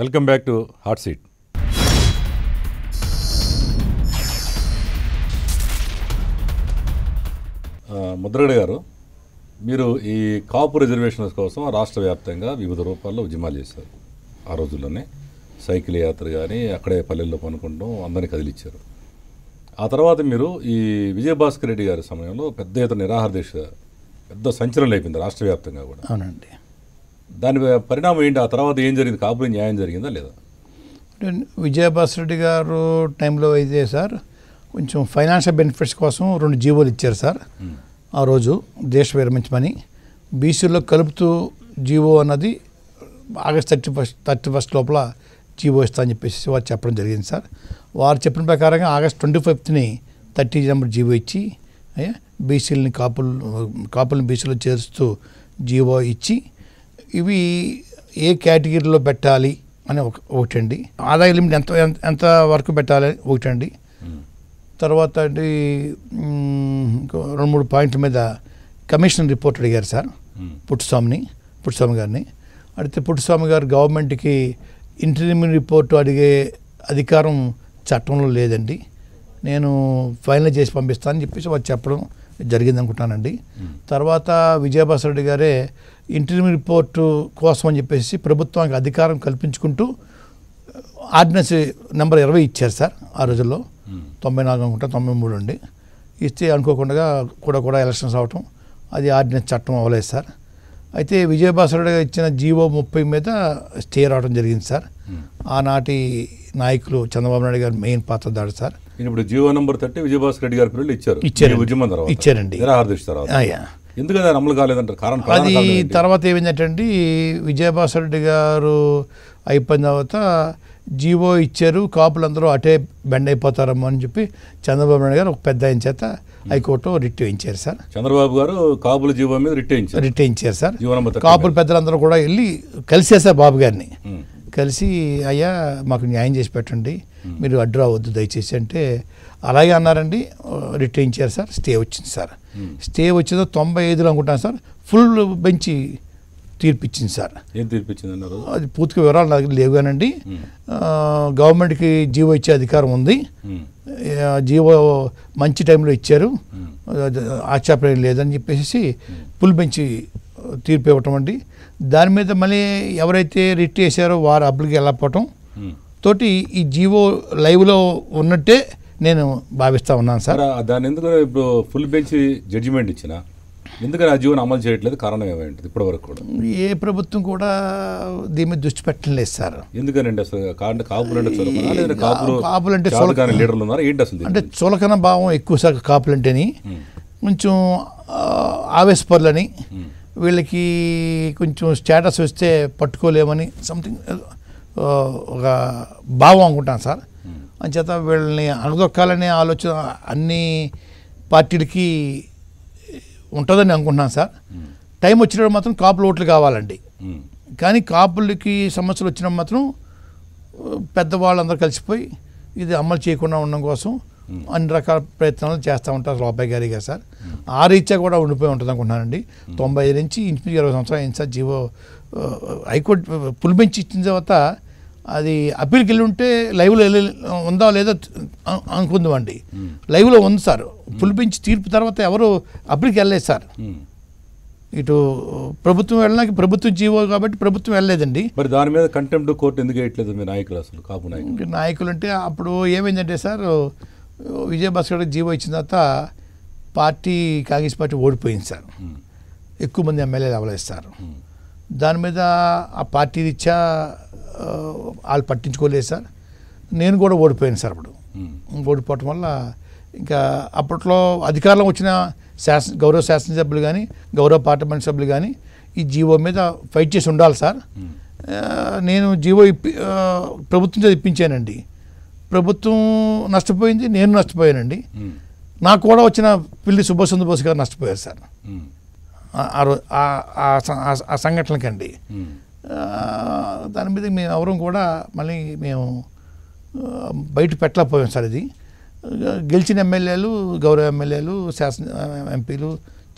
welcome back to hot seat Mudragada గారు మీరు ఈ కాపు రిజర్వేషన్స్ కోసం రాష్ట్ర వ్యాప్తంగా వివిధ రూపాల్లో ఉద్యమాలు చేశారు ఆ రోజుల్లోనే సైకిల్ యాత్ర కానీ అక్కడే పల్లెల్లో పనుకుంటాం అందరినీ కదిలిచ్చారు ఆ తర్వాత మీరు ఈ విజయభాస్కర్ రెడ్డి గారి సమయంలో పెద్ద ఎత్తున నిరాహార దీక్ష పెద్ద సంచలనం అయిపోయింది రాష్ట్ర వ్యాప్తంగా కూడా అవునండి దాని పరిణామం ఏంటి ఆ తర్వాత ఏం జరిగింది కాపులో న్యాయం జరిగిందా లేదా విజయభాస్కర్ రెడ్డి గారు టైంలో అయితే సార్ కొంచెం ఫైనాన్షియల్ బెనిఫిట్స్ కోసం రెండు జీవోలు ఇచ్చారు సార్ ఆ రోజు దేశ విరమించమని బీసీలో కలుపుతూ జీవో అన్నది August thirty first thirty first లోపల జీవో ఇస్తా అని చెప్పేసి వారు చెప్పడం జరిగింది సార్ వారు చెప్పిన ప్రకారంగా ఆగస్ట్ ట్వంటీ ఫిఫ్త్ని థర్టీ నెంబర్ జీవో ఇచ్చి బీసీలని కాపులు కాపులను బీసీలో చేరుస్తూ జీవో ఇచ్చి ఇవి ఏ కేటగిరీలో పెట్టాలి అని ఒక అండి ఆదాయ లిమిట్ ఎంత ఎంత వరకు పెట్టాలి అండి తర్వాత అండి రెండు మూడు పాయింట్ల మీద కమిషన్ రిపోర్ట్ అడిగారు సార్ పుట్టుస్వామిని పుట్టుస్వామి గారిని అడిగితే పుట్టుస్వామి గారు గవర్నమెంట్కి ఇంటర్వ్యూ రిపోర్ట్ అడిగే అధికారం చట్టంలో లేదండి నేను ఫైనల్ చేసి పంపిస్తానని చెప్పేసి వాళ్ళు చెప్పడం జరిగింది తర్వాత విజయభాస్ రెడ్డి గారే ఇంటర్వ్యూ రిపోర్టు కోసం అని చెప్పేసి ప్రభుత్వానికి అధికారం కల్పించుకుంటూ ఆర్డినెన్స్ నెంబర్ ఇరవై ఇచ్చారు సార్ ఆ రోజుల్లో తొంభై నాలుగు అనుకుంటా తొంభై మూడు అండి ఇస్తే అనుకోకుండా కూడా కూడా ఎలక్షన్స్ అవటం అది ఆర్డినెన్స్ చట్టం అవ్వలేదు సార్ అయితే విజయభాస్కర్ ఇచ్చిన జీవో ముప్పై మీద స్టే రావడం జరిగింది సార్ ఆనాటి నాయకులు చంద్రబాబు నాయుడు గారు మెయిన్ పాత్ర దాడు సార్ ఇప్పుడు GO number thirty Vijayabhaskar Reddy గారి పిల్లలు ఇచ్చారు ఇచ్చారు ఉద్యమం తర్వాత ఇచ్చారండి ఎందుకంటే అమలు కాలేదంటారు కారణం అది తర్వాత ఏమైందంటే విజయభాస్కర్ రెడ్డి గారు అయిపోయిన తర్వాత జీవో ఇచ్చారు కాపులందరూ అటే బెండ్ అయిపోతారమ్మో అని చెప్పి చంద్రబాబు నాయుడు గారు ఒక పెద్ద ఆయన చేత హైకోర్టు రిట్ వేయించారు సార్ చంద్రబాబు గారు కాపుల జీవో మీద రిట్ వేయించారు రిట్ వేయించారు సార్ కాపుల పెద్దలందరూ కూడా వెళ్ళి కలిసేసారు బాబు గారిని కలిసి అయ్యా మాకు న్యాయం చేసి పెట్టండి మీరు అడ్డు రావద్దు దయచేసి అంటే అలాగే అన్నారండి రిటైన్ చేశారు సార్ స్టే వచ్చింది సార్ స్టే hmm. వచ్చిందో తొంభై ఐదులో అనుకుంటాను సార్ ఫుల్ బెంచి తీర్పిచ్చింది సార్ ఏం తీర్పిచ్చింది అది పూర్తిగా వివరాలు నాకు లేవుగానండి hmm. గవర్నమెంట్కి జీవో ఇచ్చే అధికారం ఉంది hmm. జీవో మంచి టైంలో ఇచ్చారు ఆక్షేపణ లేదని చెప్పేసి పుల్ బెంచి తీర్పు ఇవ్వటం అండి దాని మీద మళ్ళీ ఎవరైతే రిట్ చేశారో వారు అప్పులకి వెళ్ళకపోవటం తోటి ఈ జీవో లైవ్లో ఉన్నట్టే నేను భావిస్తూ ఉన్నాను సార్ దాని ఎందుకు ఇప్పుడు ఫుల్ బెంచ్ జడ్జిమెంట్ ఇచ్చిన ఎందుకు రాజీవన్ అమలు చేయట్లేదు కారణం ఏమైంది ఇప్పటి వరకు కూడా ఏ ప్రభుత్వం కూడా దీని మీద దృష్టి లేదు సార్ ఎందుకనండి అసలు కారణం అంటే కాపులంటే లీడర్లు ఉన్నారు ఏంటి అసలు అంటే చులకన భావం ఎక్కువ శాఖ కాపులంటేని కొంచెం ఆవేశపరులని వీళ్ళకి కొంచెం స్టేటస్ వస్తే పట్టుకోలేమని సంథింగ్ ఒక భావం అనుకుంటాను సార్ అంచేత వీళ్ళని అణదొక్కాలనే ఆలోచన అన్ని పార్టీలకి ఉంటుందని అనుకుంటున్నాను సార్ టైం వచ్చినప్పుడు మాత్రం కాపులు ఓట్లు కావాలండి కానీ కాపులకి సమస్యలు వచ్చినప్పుడు మాత్రం పెద్దవాళ్ళందరూ కలిసిపోయి ఇది అమలు చేయకుండా ఉండడం కోసం అన్ని రకాల ప్రయత్నాలు చేస్తూ ఉంటారు లోపాయి గారి గారు సార్ ఆ రీత్యా కూడా ఉండిపోయి ఉంటుంది అనుకుంటున్నానండి తొంభై ఐదు నుంచి ఇంచుమించి ఇరవై సంవత్సరాలు అయింది సార్ జీవో హైకోర్టు పులిపించి ఇచ్చిన తర్వాత అది అప్పీల్కి వెళ్ళి ఉంటే లైవ్లో వెళ్ళి ఉందా లేదో అనుకుందామండి లైవ్లో ఉంది సార్ పులిపించి తీర్పు తర్వాత ఎవరు అప్పీల్కి వెళ్ళలేదు సార్ ఇటు ప్రభుత్వం వెళ్ళడానికి ప్రభుత్వం జీవో కాబట్టి ప్రభుత్వం వెళ్ళలేదండి మరి దాని మీద కంటెంప్ట్ కోర్టు ఎందుకు వేయట్లేదు మీ నాయకులు అసలు కాపు నాయకులు నాయకులు అంటే అప్పుడు ఏమైందంటే సార్ విజయభాస్కర్ జీవో ఇచ్చిన తర్వాత పార్టీ కాంగ్రెస్ పార్టీ ఓడిపోయింది సార్ ఎక్కువ మంది ఎమ్మెల్యేలు అవలేస్తారు దాని మీద ఆ పార్టీ రీత్యా వాళ్ళు పట్టించుకోలేదు సార్ నేను కూడా ఓడిపోయాను సార్ అప్పుడు ఓడిపోవటం వల్ల ఇంకా అప్పట్లో అధికారంలో వచ్చిన శాసన గౌరవ శాసనసభ్యులు కానీ గౌరవ పార్లమెంట్ సభ్యులు కానీ ఈ జీవో మీద ఫైట్ చేసి ఉండాలి సార్ నేను జీవో ఇప్పి ప్రభుత్వం చదివించానండి ప్రభుత్వం నష్టపోయింది నేను నష్టపోయానండి నాకు కూడా వచ్చిన పిల్లి సుభాష్ చంద్రబోస్ గారు నష్టపోయారు సార్ ఆ సంఘటనకండి దాని మీద మేము ఎవరూ కూడా మళ్ళీ మేము బయట పెట్టలేకపోయాం సార్ ఇది గెలిచిన ఎమ్మెల్యేలు గౌరవ ఎమ్మెల్యేలు శాసన ఎంపీలు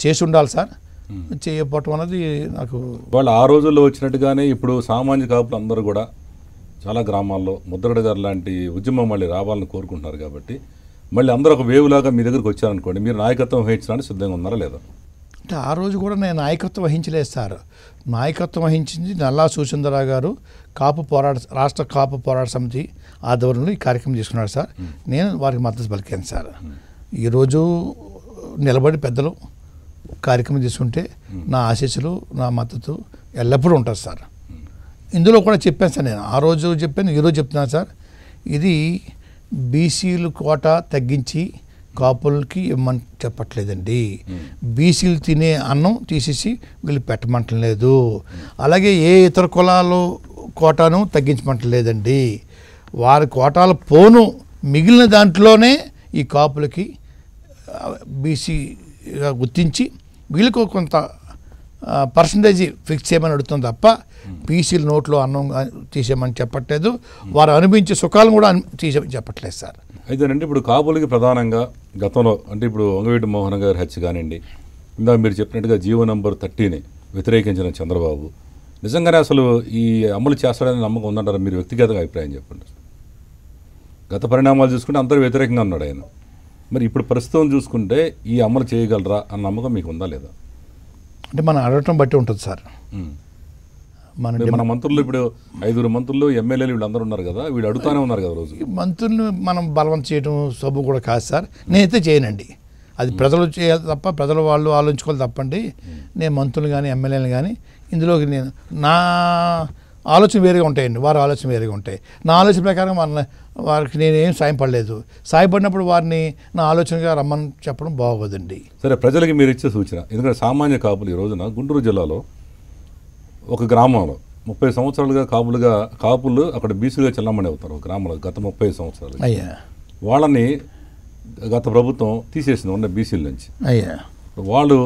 చేసి ఉండాలి సార్ చేయకపోవటం అనేది నాకు వాళ్ళు ఆ రోజుల్లో వచ్చినట్టుగానే ఇప్పుడు సామాన్య కాపులు అందరూ కూడా చాలా గ్రామాల్లో ముద్రగడ గారు లాంటి ఉద్యమం మళ్ళీ రావాలని కోరుకుంటున్నారు కాబట్టి మళ్ళీ అందరూ ఒక వేవులాగా మీ దగ్గరకు వచ్చారనుకోండి మీరు నాయకత్వం వహించడానికి సిద్ధంగా ఉన్నారా లేదా అంటే ఆ రోజు కూడా నేను నాయకత్వం వహించలేదు సార్ నాయకత్వం వహించింది నల్లా సూచందరా గారు కాపు పోరాట రాష్ట్ర కాపు పోరాట సమితి ఆధ్వర్యంలో ఈ కార్యక్రమం తీసుకున్నాడు సార్ నేను వారికి మద్దతు పలికాను సార్ ఈరోజు నిలబడి పెద్దలు కార్యక్రమం తీసుకుంటే నా ఆశీస్సులు నా మద్దతు ఎల్లప్పుడూ ఉంటుంది సార్ ఇందులో కూడా చెప్పాను సార్ నేను ఆ రోజు చెప్పాను ఈరోజు చెప్తున్నాను సార్ ఇది బీసీలు కోట తగ్గించి కాపులకి ఇవ్వమని చెప్పట్లేదండి బీసీలు తినే అన్నం తీసేసి వీళ్ళు పెట్టమంటం లేదు అలాగే ఏ ఇతర కులాలు కోటాను తగ్గించమంటం లేదండి వారి కోటాల పోను మిగిలిన దాంట్లోనే ఈ కాపులకి బీసీగా గుర్తించి వీళ్ళకు కొంత పర్సంటేజ్ ఫిక్స్ చేయమని అడుగుతుంది తప్ప బీసీల నోట్లో అన్నం తీసేయమని చెప్పట్లేదు వారు అనుభవించే సుఖాలను కూడా తీసేయమని చెప్పట్లేదు సార్ అయితే అండి ఇప్పుడు కాపులకి ప్రధానంగా గతంలో అంటే ఇప్పుడు వంగవీటి మోహన్ గారి హత్య కానివ్వండి ఇందాక మీరు చెప్పినట్టుగా జీవో నంబర్ థర్టీని వ్యతిరేకించిన చంద్రబాబు నిజంగానే అసలు ఈ అమలు చేస్తాడని నమ్మకం ఉందంటారా మీరు వ్యక్తిగతంగా అభిప్రాయం చెప్పండి గత పరిణామాలు చూసుకుంటే అందరూ వ్యతిరేకంగా ఉన్నాడు ఆయన మరి ఇప్పుడు ప్రస్తుతం చూసుకుంటే ఈ అమలు చేయగలరా అన్న నమ్మకం మీకు ఉందా లేదా అంటే మనం అడగటం బట్టి ఉంటుంది సార్ మన మన మంత్రులు ఇప్పుడు ఐదుగురు మంత్రులు ఎమ్మెల్యేలు వీళ్ళందరూ ఉన్నారు కదా వీళ్ళు అడుగుతానే ఉన్నారు కదా రోజు మంత్రులను మనం బలవంతం చేయడం సబ్బు కూడా కాదు సార్ నేనైతే చేయనండి అది ప్రజలు చేయాలి తప్ప ప్రజలు వాళ్ళు ఆలోచించుకోవాలి తప్పండి నేను మంత్రులు కానీ ఎమ్మెల్యేలు కానీ ఇందులోకి నేను నా ఆలోచన వేరుగా ఉంటాయండి వారి ఆలోచన వేరుగా ఉంటాయి నా ఆలోచన ప్రకారం వారిని వారికి నేనేం పడలేదు సాయపడినప్పుడు వారిని నా ఆలోచనగా రమ్మని చెప్పడం బాగోదండి సరే ప్రజలకి మీరు ఇచ్చే సూచన ఎందుకంటే సామాన్య కాపులు ఈ రోజున గుంటూరు జిల్లాలో ఒక గ్రామంలో ముప్పై సంవత్సరాలుగా కాపులుగా కాపులు అక్కడ బీసీలుగా చెల్లమణి అవుతారు గ్రామంలో గత ముప్పై సంవత్సరాలు అయ్యా వాళ్ళని గత ప్రభుత్వం తీసేసింది ఉన్న బీసీల నుంచి అయ్యా వాళ్ళు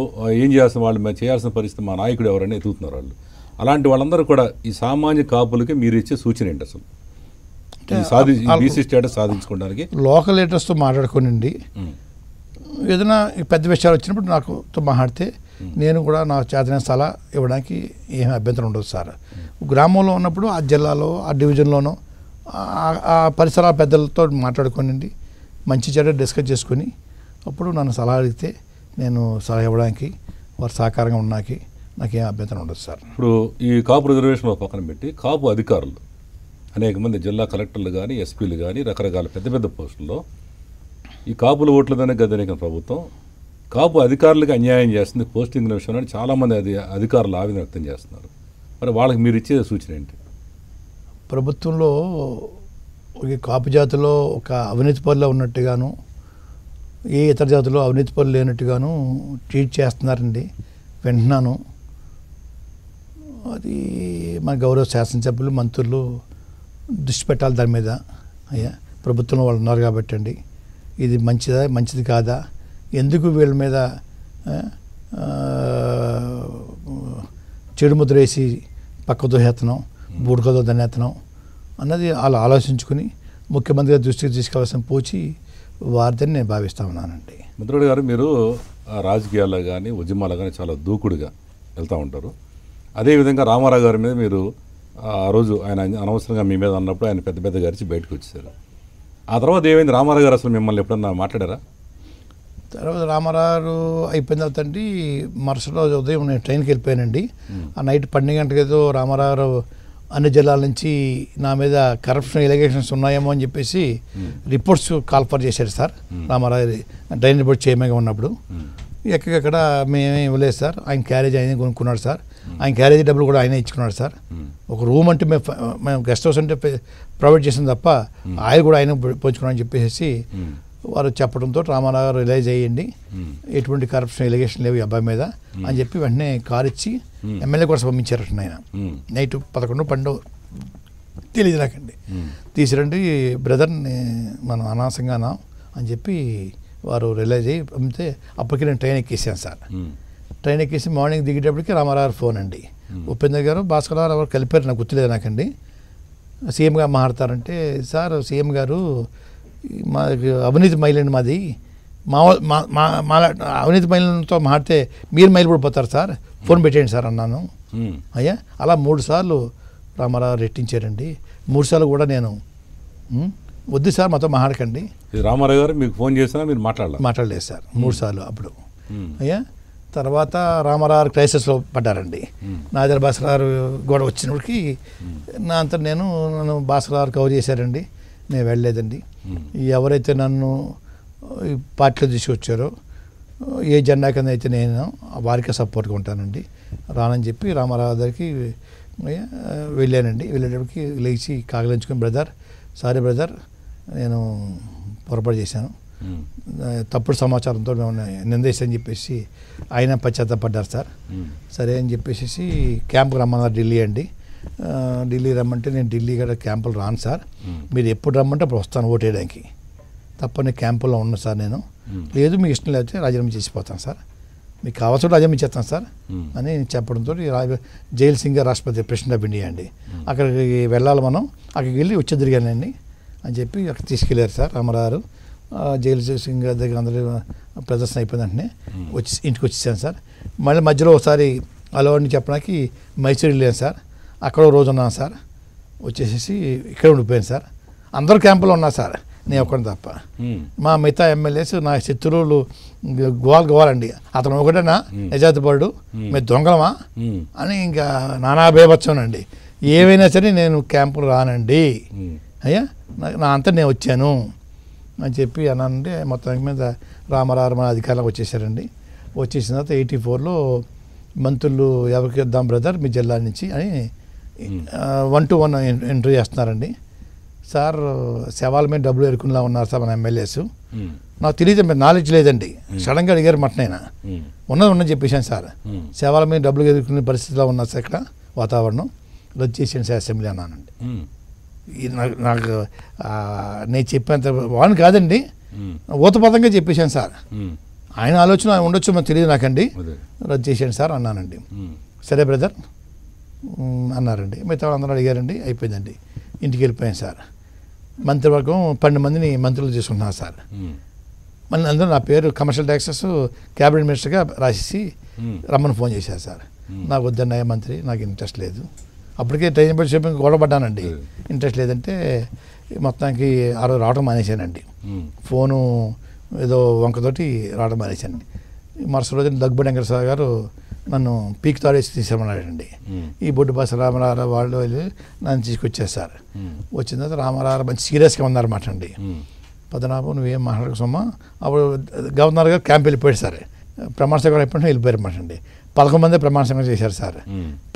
ఏం చేయాల్సిన వాళ్ళు మేము చేయాల్సిన పరిస్థితి మా నాయకుడు ఎవరని ఎదుగుతున్నారు వాళ్ళు అలాంటి వాళ్ళందరూ కూడా ఈ సామాన్య కాపులకి మీరు ఇచ్చే సూచన ఏంటి అసలు సాధించి బీసీ స్టేటస్ సాధించుకోవడానికి లోకల్ లీడర్స్తో మాట్లాడుకోనండి ఏదైనా పెద్ద విషయాలు వచ్చినప్పుడు నాకు మాట్లాడితే నేను కూడా నా చేతన సలహా ఇవ్వడానికి ఏమి అభ్యంతరం ఉండదు సార్ గ్రామంలో ఉన్నప్పుడు ఆ జిల్లాలో ఆ డివిజన్లోనో ఆ పరిసరాల పెద్దలతో మాట్లాడుకోనండి మంచి చెడ్డ డిస్కస్ చేసుకుని అప్పుడు నన్ను సలహా అడిగితే నేను సలహా ఇవ్వడానికి వారు సహకారంగా ఉండడానికి నాకేం అభ్యంతరం ఉండదు సార్ ఇప్పుడు ఈ కాపు రిజర్వేషన్ పక్కన పెట్టి కాపు అధికారులు అనేక మంది జిల్లా కలెక్టర్లు కానీ ఎస్పీలు కానీ రకరకాల పెద్ద పెద్ద పోస్టుల్లో ఈ కాపుల ఓట్లదనే గదనిక ప్రభుత్వం కాపు అధికారులకు అన్యాయం చేస్తుంది పోస్టింగ్ల విషయంలో చాలామంది అధి అధికారులు ఆవేదన వ్యక్తం చేస్తున్నారు మరి వాళ్ళకి మీరు ఇచ్చే సూచన ఏంటి ప్రభుత్వంలో ఈ కాపు జాతిలో ఒక అవినీతి పనులు ఉన్నట్టుగాను ఏ ఇతర జాతిలో అవినీతి పనులు లేనట్టుగాను ట్రీట్ చేస్తున్నారండి వింటున్నాను అది మన గౌరవ శాసనసభ్యులు మంత్రులు దృష్టి పెట్టాలి దాని మీద అయ్యా ప్రభుత్వంలో వాళ్ళు ఉన్నారు కాబట్టి అండి ఇది మంచిదా మంచిది కాదా ఎందుకు వీళ్ళ మీద చెడు ముద్ర వేసి పక్కతో హేతనం బూడుకతో దాన్ని అన్నది అలా ఆలోచించుకుని ముఖ్యమంత్రి దృష్టికి తీసుకోవాల్సిన పోచి వారిదని నేను భావిస్తా ఉన్నానండి మిత్రుడు గారు మీరు రాజకీయాల్లో కానీ ఉద్యమాల్లో కానీ చాలా దూకుడుగా వెళ్తూ ఉంటారు అదేవిధంగా రామారావు గారి మీద మీరు ఆ రోజు ఆయన అనవసరంగా మీ మీద అన్నప్పుడు ఆయన పెద్ద పెద్ద గారిచి బయటకు వచ్చేసారు ఆ తర్వాత ఏమైంది రామారావు గారు అసలు మిమ్మల్ని ఎప్పుడన్నా మాట్లాడారా తర్వాత రామారావు అయిపోయిన తర్వాత అండి మరుసటి రోజు ఉదయం నేను ట్రైన్కి వెళ్ళిపోయానండి ఆ నైట్ పన్నెండు గంటలకేదో రామారావు అన్ని జిల్లాల నుంచి నా మీద కరప్షన్ ఎలిగేషన్స్ ఉన్నాయేమో అని చెప్పేసి రిపోర్ట్స్ కాల్ఫర్ చేశారు సార్ రామారావు డ్రైన్ రిపోర్ట్ చేయమే ఉన్నప్పుడు ఎక్కడెక్కడ మేమే ఇవ్వలేదు సార్ ఆయన క్యారేజ్ అయింది కొనుక్కున్నాడు సార్ ఆయన క్యారేజీ డబ్బులు కూడా ఆయనే ఇచ్చుకున్నాడు సార్ ఒక రూమ్ అంటే మేము మేము గెస్ట్ హౌస్ అంటే ప్రొవైడ్ చేసింది తప్ప ఆయిల్ కూడా ఆయన అని చెప్పేసి వారు చెప్పడంతో రామారావు గారు రిలైజ్ అయ్యండి ఎటువంటి కరప్షన్ ఎలిగేషన్ లేవు ఈ అబ్బాయి మీద అని చెప్పి వెంటనే కారు ఇచ్చి ఎమ్మెల్యే కూడా పంపించారు ఆయన నైట్ పదకొండు పండు తెలియదు నాకండి తీసిరండి బ్రదర్ని మనం అనాసంగా అని చెప్పి వారు రిలైజ్ అయ్యి పంపితే అప్పటికి నేను ట్రైన్ ఎక్కేసాను సార్ ట్రైన్ ఎక్కేసి మార్నింగ్ దిగేటప్పటికి రామారావు ఫోన్ అండి ఉపేంద్ర గారు భాస్కర్ గారు ఎవరు కలిపారు నాకు గుర్తులేదు నాకండి గారు మాట్లాడతారంటే సార్ సీఎం గారు మా అవినీతి మైలండి మాది మా మా మా అవినీతి మైలంతో మాడితే మీరు మైలు పోతారు సార్ ఫోన్ పెట్టేయండి సార్ అన్నాను అయ్యా అలా మూడు సార్లు రామారావు రెట్టించారండి మూడు సార్లు కూడా నేను వద్దు సార్ మాతో మాట్లాడకండి రామారావు గారు మీకు ఫోన్ చేసినా మీరు మాట్లాడాలి మాట్లాడలేదు సార్ మూడు సార్లు అప్పుడు అయ్యా తర్వాత రామారావు క్రైసిస్లో పడ్డారండి hmm. నాజర్ బాసరారు గోడ వచ్చినప్పటికి hmm. నా అంత నేను నన్ను బాసరారు కవర్ చేశారండి నేను వెళ్ళలేదండి hmm. ఎవరైతే నన్ను పార్టీలో తీసుకొచ్చారో ఏ జెండా కింద అయితే నేను వారికే సపోర్ట్గా ఉంటానండి రానని చెప్పి రామారావు గారికి వెళ్ళానండి వెళ్ళేటప్పటికి లేచి కాగలించుకుని బ్రదర్ సారీ బ్రదర్ నేను పొరపాటు చేశాను తప్పుడు సమాచారంతో మేము నిందేసి చెప్పేసి ఆయన పశ్చాత్తపడ్డారు సార్ సరే అని చెప్పేసి క్యాంప్కి రమ్మన్నారు ఢిల్లీ అండి ఢిల్లీ రమ్మంటే నేను ఢిల్లీ గడ క్యాంపులు రాను సార్ మీరు ఎప్పుడు రమ్మంటే అప్పుడు వస్తాను ఓటేయడానికి తప్పని క్యాంపులో ఉన్నాను సార్ నేను లేదు మీకు ఇష్టం లేకపోతే రాజీనామా చేసిపోతాను సార్ మీకు కావాల్సిన రాజీనామా ఇచ్చేస్తాను సార్ అని చెప్పడంతో జైల్ సింగ్ రాష్ట్రపతి ప్రెసిడెంట్ ఆఫ్ ఇండియా అండి అక్కడికి వెళ్ళాలి మనం అక్కడికి వెళ్ళి వచ్చి తిరిగానండి అని చెప్పి అక్కడ తీసుకెళ్ళారు సార్ రామారావు జైలు సింగ్ దగ్గర అందరూ ప్రదర్శన అయిపోయింది అంటే వచ్చి ఇంటికి వచ్చేసాను సార్ మళ్ళీ మధ్యలో ఒకసారి అలవాడిని చెప్పడానికి మైసూరు వెళ్ళాను సార్ అక్కడ రోజు ఉన్నాను సార్ వచ్చేసేసి ఇక్కడ ఉండిపోయాను సార్ అందరు క్యాంపులో ఉన్నా సార్ నేను ఒక్కడిని తప్ప మా మిగతా ఎమ్మెల్యేస్ నా శత్రువులు గోవాలు గోవాలండి అతను ఒకటేనా నిజాతిపడు మీరు దొంగలమా అని ఇంకా నానా భయపచ్చానండి ఏమైనా సరే నేను క్యాంపులు రానండి అయ్యా నా అంతా నేను వచ్చాను అని చెప్పి అనంటే మొత్తం మొత్తానికి మీద రామరారమ అధికారులకు వచ్చేసారండి వచ్చేసిన తర్వాత ఎయిటీ ఫోర్లో మంత్రులు ఎవరికి వద్దాం బ్రదర్ మీ జిల్లా నుంచి అని వన్ టు వన్ ఎంట్రీ చేస్తున్నారండి సార్ శవాల మీద డబ్బులు ఎరుకునేలా ఉన్నారు సార్ మన ఎమ్మెల్యేస్ నాకు తెలియదు మీరు నాలెడ్జ్ లేదండి సడన్గా అడిగారు మటనైనా ఉన్నది ఉన్నది చెప్పేశాను సార్ శవాల మీద డబ్బులు ఎదుర్కొనే పరిస్థితిలో ఉన్నారు సార్ ఇక్కడ వాతావరణం రద్దు చేసాను సార్ అసెంబ్లీ అన్నానండి నాకు నాకు నేను చెప్పేంత వాడిని కాదండి ఊతపదంగా చెప్పేశాను సార్ ఆయన ఆలోచన ఉండొచ్చు మాకు తెలియదు నాకండి రద్దు చేశాను సార్ అన్నానండి సరే బ్రదర్ అన్నారండి మిగతా అందరూ అడిగారండి అయిపోయిందండి ఇంటికి వెళ్ళిపోయాను సార్ మంత్రివర్గం పన్నెండు మందిని మంత్రులు చేసుకున్నాను సార్ మళ్ళీ అందరూ నా పేరు కమర్షియల్ ట్యాక్సెస్ క్యాబినెట్ మినిస్టర్గా రాసేసి రమ్మని ఫోన్ చేశారు సార్ నాకు వద్దన్నయ్య మంత్రి నాకు ఇంట్రెస్ట్ లేదు అప్పటికే ట్రైన్ బట్టి చెప్పి గొడవపడ్డానండి ఇంట్రెస్ట్ లేదంటే మొత్తానికి ఆ రోజు రావడం మానేశానండి ఫోను ఏదో వంకతోటి రావడం మానేశానండి మరుసటి రోజు దగ్గుబడి వెంకటేశ్వర గారు నన్ను పీక్ తాడేసి తీసామన్నాడండి ఈ బొడ్డు బస్సు రామరారా వాళ్ళు వెళ్ళి నన్ను తీసుకొచ్చేసారు వచ్చిన తర్వాత రామరారా మంచి సీరియస్గా ఉన్నారన్నమాట అండి పద్మనాభం నువ్వేం మాట్లాడక అప్పుడు గవర్నర్ గారు క్యాంప్ వెళ్ళిపోయాడు సార్ ప్రమాణ స్వీకారం వెళ్ళిపోయారు మాట అండి పదకొండు మంది ప్రమాణ సంఘం చేశారు సార్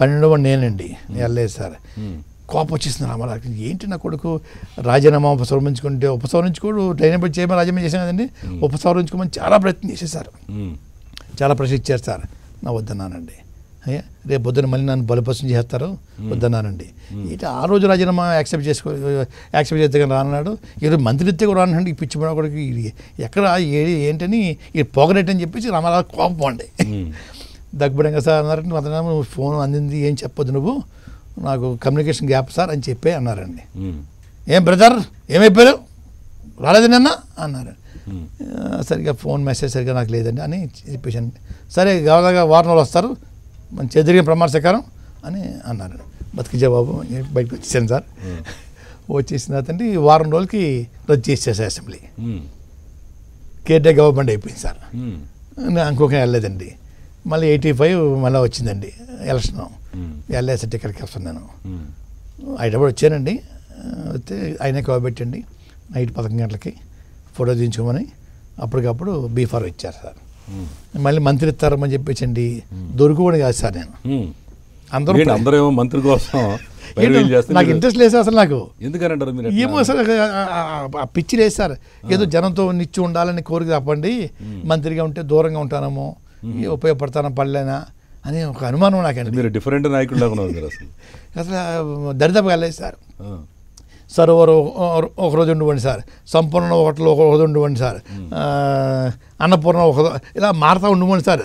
పన్నెండవ నేనండి వెళ్ళలేదు సార్ కోపం వచ్చేసింది రామారావు ఏంటి నా కొడుకు రాజీనామా ఉపసంహరించుకుంటే ఉపసంహరించుకోడు ట్రైన్ చేయమని రాజీనామా చేశాను కదండి ఉపసంహరించుకోమని చాలా ప్రయత్నం చేసేసారు చాలా ప్రశ్న ఇచ్చారు సార్ నా వద్దన్నానండి రేపు పొద్దున మళ్ళీ నన్ను బలపరిచయం చేస్తారు వద్దన్నానండి ఇటు ఆ రోజు రాజీనామా యాక్సెప్ట్ చేసుకో యాక్సెప్ట్ చేస్తే కానీ రానన్నాడు ఈరోజు మంత్రిత్వ కూడా రానండి ఈ పిచ్చిపోయిన కూడా ఎక్కడ ఏంటని ఈ పొగరెట్టని చెప్పేసి రామారావు కోపం అండి దగ్గుబడంగా సార్ అన్నారంటే అతను నువ్వు ఫోన్ అందింది ఏం చెప్పొద్దు నువ్వు నాకు కమ్యూనికేషన్ గ్యాప్ సార్ అని చెప్పి అన్నారండి ఏం బ్రదర్ ఏమైపోయారు రాలేదు నిన్న అన్నారు సరిగ్గా ఫోన్ మెసేజ్ సరిగ్గా నాకు లేదండి అని చెప్పేసి సరే గవర్నర్గా వారం రోజులు వస్తారు మంచి చెదిరిగిన ప్రమాణ శకారం అని అన్నారు బతికి జవాబు బయటకు వచ్చేసాను సార్ వచ్చేసిన తర్వాత వారం రోజులకి రద్దు చేసేసా అసెంబ్లీ కేటే గవర్నమెంట్ అయిపోయింది సార్ ఇంకొక వెళ్ళలేదండి మళ్ళీ ఎయిటీ ఫైవ్ మళ్ళీ వచ్చిందండి ఎలక్షన్ hmm. ఎల్ఐసి టికెట్కి వస్తున్నాను hmm. హైదరాబాద్ వచ్చానండి వస్తే ఆయనే కాబెట్టండి నైట్ పదకొండు గంటలకి ఫోటో దించుకోమని అప్పటికప్పుడు బీఫార్ ఇచ్చారు సార్ hmm. మళ్ళీ మంత్రి ఇస్తారని చెప్పేసండి దొరుకుని కాదు సార్ నేను అందరూ అందరూ మంత్రి కోసం (laughs) నాకు ఇంట్రెస్ట్ లేదు అసలు నాకు ఎందుకంటారు ఏమో అసలు పిచ్చి లేదు సార్ ఏదో జనంతో నిచ్చి ఉండాలని కోరిక తప్పండి మంత్రిగా ఉంటే దూరంగా ఉంటానేమో ఉపయోగపడతానా పడలేనా అని ఒక అనుమానం నాకు మీరు డిఫరెంట్ నాయకుడు అసలు (laughs) దరిదాపు వెళ్ళలేదు సార్ సార్ ఒక రోజు ఉండివ్వండి సార్ సంపూర్ణ ఒకటిలో ఒక రోజు ఉండివ్వండి సార్ అన్నపూర్ణ ఒక ఇలా మారుతా ఉండివ్వండి సార్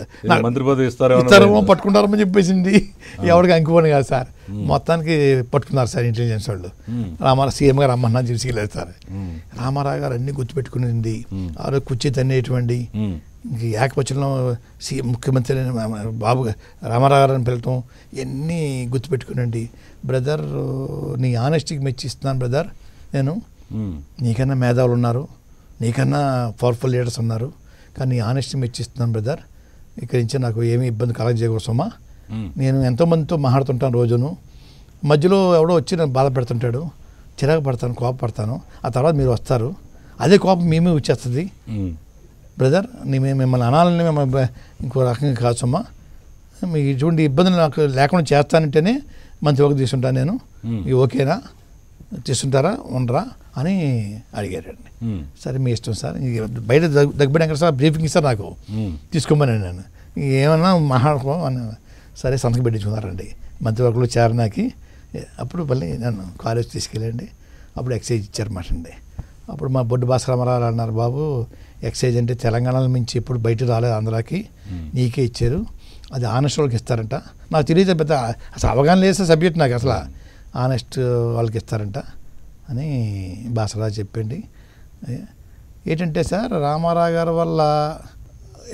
మంత్రి పదవి ఇస్తారు ఇస్తారేమో పట్టుకుంటారని చెప్పేసింది ఎవరికి అంకిపోను కాదు సార్ మొత్తానికి పట్టుకున్నారు సార్ ఇంటెలిజెన్స్ వాళ్ళు రామారావు సీఎం గారు రమ్మన్నా తీసుకెళ్ళారు సార్ రామారావు గారు అన్ని గుర్తుపెట్టుకునింది ఆ రోజు కుర్చీ తన్నేటువంటి యాకపచ్చలం సీఎం ముఖ్యమంత్రి బాబు రామారావు గారిని పిలటం ఇవన్నీ గుర్తుపెట్టుకునండి బ్రదర్ నీ ఆనెస్టీకి మెచ్చిస్తున్నాను బ్రదర్ నేను నీకన్నా మేధావులు ఉన్నారు నీకన్నా పవర్ఫుల్ లీడర్స్ ఉన్నారు కానీ నీ ఆనెస్టీ మెచ్చిస్తున్నాను బ్రదర్ ఇక్కడి నుంచి నాకు ఏమీ ఇబ్బంది కలగజేయకోసమా నేను ఎంతోమందితో మాట్లాడుతుంటాను రోజును మధ్యలో ఎవడో వచ్చి నన్ను బాధపడుతుంటాడు చిరాకు పడతాను కోపపడతాను ఆ తర్వాత మీరు వస్తారు అదే కోపం మేమే వచ్చేస్తుంది బ్రదర్ నీ మిమ్మల్ని అనాలని మిమ్మల్ని ఇంకో రకంగా కాచమ్మా మీకు ఇటువంటి ఇబ్బందులు నాకు లేకుండా చేస్తానంటేనే మంచి ఒక తీసుకుంటాను నేను ఓకేనా తీసుకుంటారా ఉండరా అని అడిగారండి సరే మీ ఇష్టం సార్ బయట దగ్గర దగ్గబడి సార్ బ్రీఫింగ్ ఇస్తారు నాకు తీసుకోమని నేను ఏమన్నా మహాకో అని సరే సంతకం పెట్టించుకున్నారండి చేర చేరనాకి అప్పుడు మళ్ళీ నన్ను కాలేజ్ తీసుకెళ్ళండి అప్పుడు ఎక్సైజ్ మాట అండి అప్పుడు మా బొడ్డు భాస్కరామారావు అన్నారు బాబు ఎక్సైజ్ అంటే తెలంగాణలో నుంచి ఎప్పుడు బయట రాలేదు ఆంధ్రాకి నీకే ఇచ్చారు అది ఆనెస్ట్ వాళ్ళకి ఇస్తారంట నాకు తెలియదు పెద్ద అసలు అవగాహన లేసే సబ్జెక్ట్ నాకు అసలు ఆనెస్ట్ వాళ్ళకి ఇస్తారంట అని బాసరాజు చెప్పండి ఏంటంటే సార్ రామారావు గారు వల్ల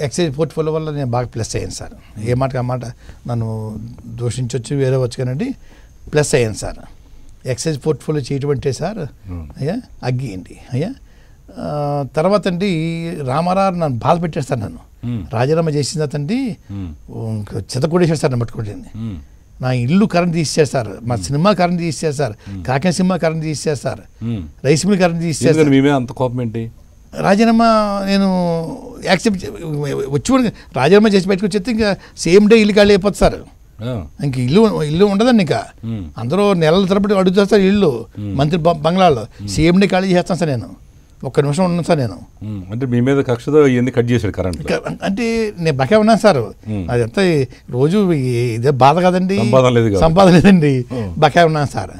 ఎక్సైజ్ పోర్ట్ఫోలియో వల్ల నేను బాగా ప్లస్ అయ్యాను సార్ ఏ మాటకి అన్నమాట నన్ను దూషించవచ్చు వేరే వచ్చు కానివ్వండి ప్లస్ అయ్యాను సార్ ఎక్సైజ్ పోర్ట్ఫోలియో చేయటం అంటే సార్ అయ్యా అగ్గి అండి అయ్యా తర్వాత అండి రామారావు నన్ను బాధ పెట్టేస్తాను నన్ను రాజీనామా చేసిన తండ్రి చెతకూడేసేస్తాను పట్టుకుంటుంది నా ఇల్లు కరెంట్ తీసేస్తారు మా సినిమా కరెంట్ తీసేస్తారు కాకిన సినిమా కరెంట్ తీసేస్తారు రైస్ మిల్ కరెంట్ తీసేస్తారు మేమే అంత కోపం ఏంటి రాజీనామా నేను యాక్సెప్ట్ వచ్చి రాజీనామా చేసి పెట్టుకొచ్చేస్తే ఇంకా సేమ్ డే ఇల్లు ఖాళీ అయిపోతుంది సార్ ఇంక ఇల్లు ఇల్లు ఉండదండి ఇంకా అందరూ నెలల తరబడి అడుగుతారు ఇల్లు మంత్రి బంగ్లాలో సేమ్ డే ఖాళీ చేస్తాను సార్ నేను ఒక్క నిమిషం ఉన్నాను సార్ నేను అంటే మీ మీద కక్షతో ఇవన్నీ కట్ చేశాడు కరెంట్ అంటే నేను బకే ఉన్నాను సార్ అదంతా రోజు ఇదే బాధ కదండి సంపాదన లేదు సంపాదన లేదండి బకే ఉన్నాను సార్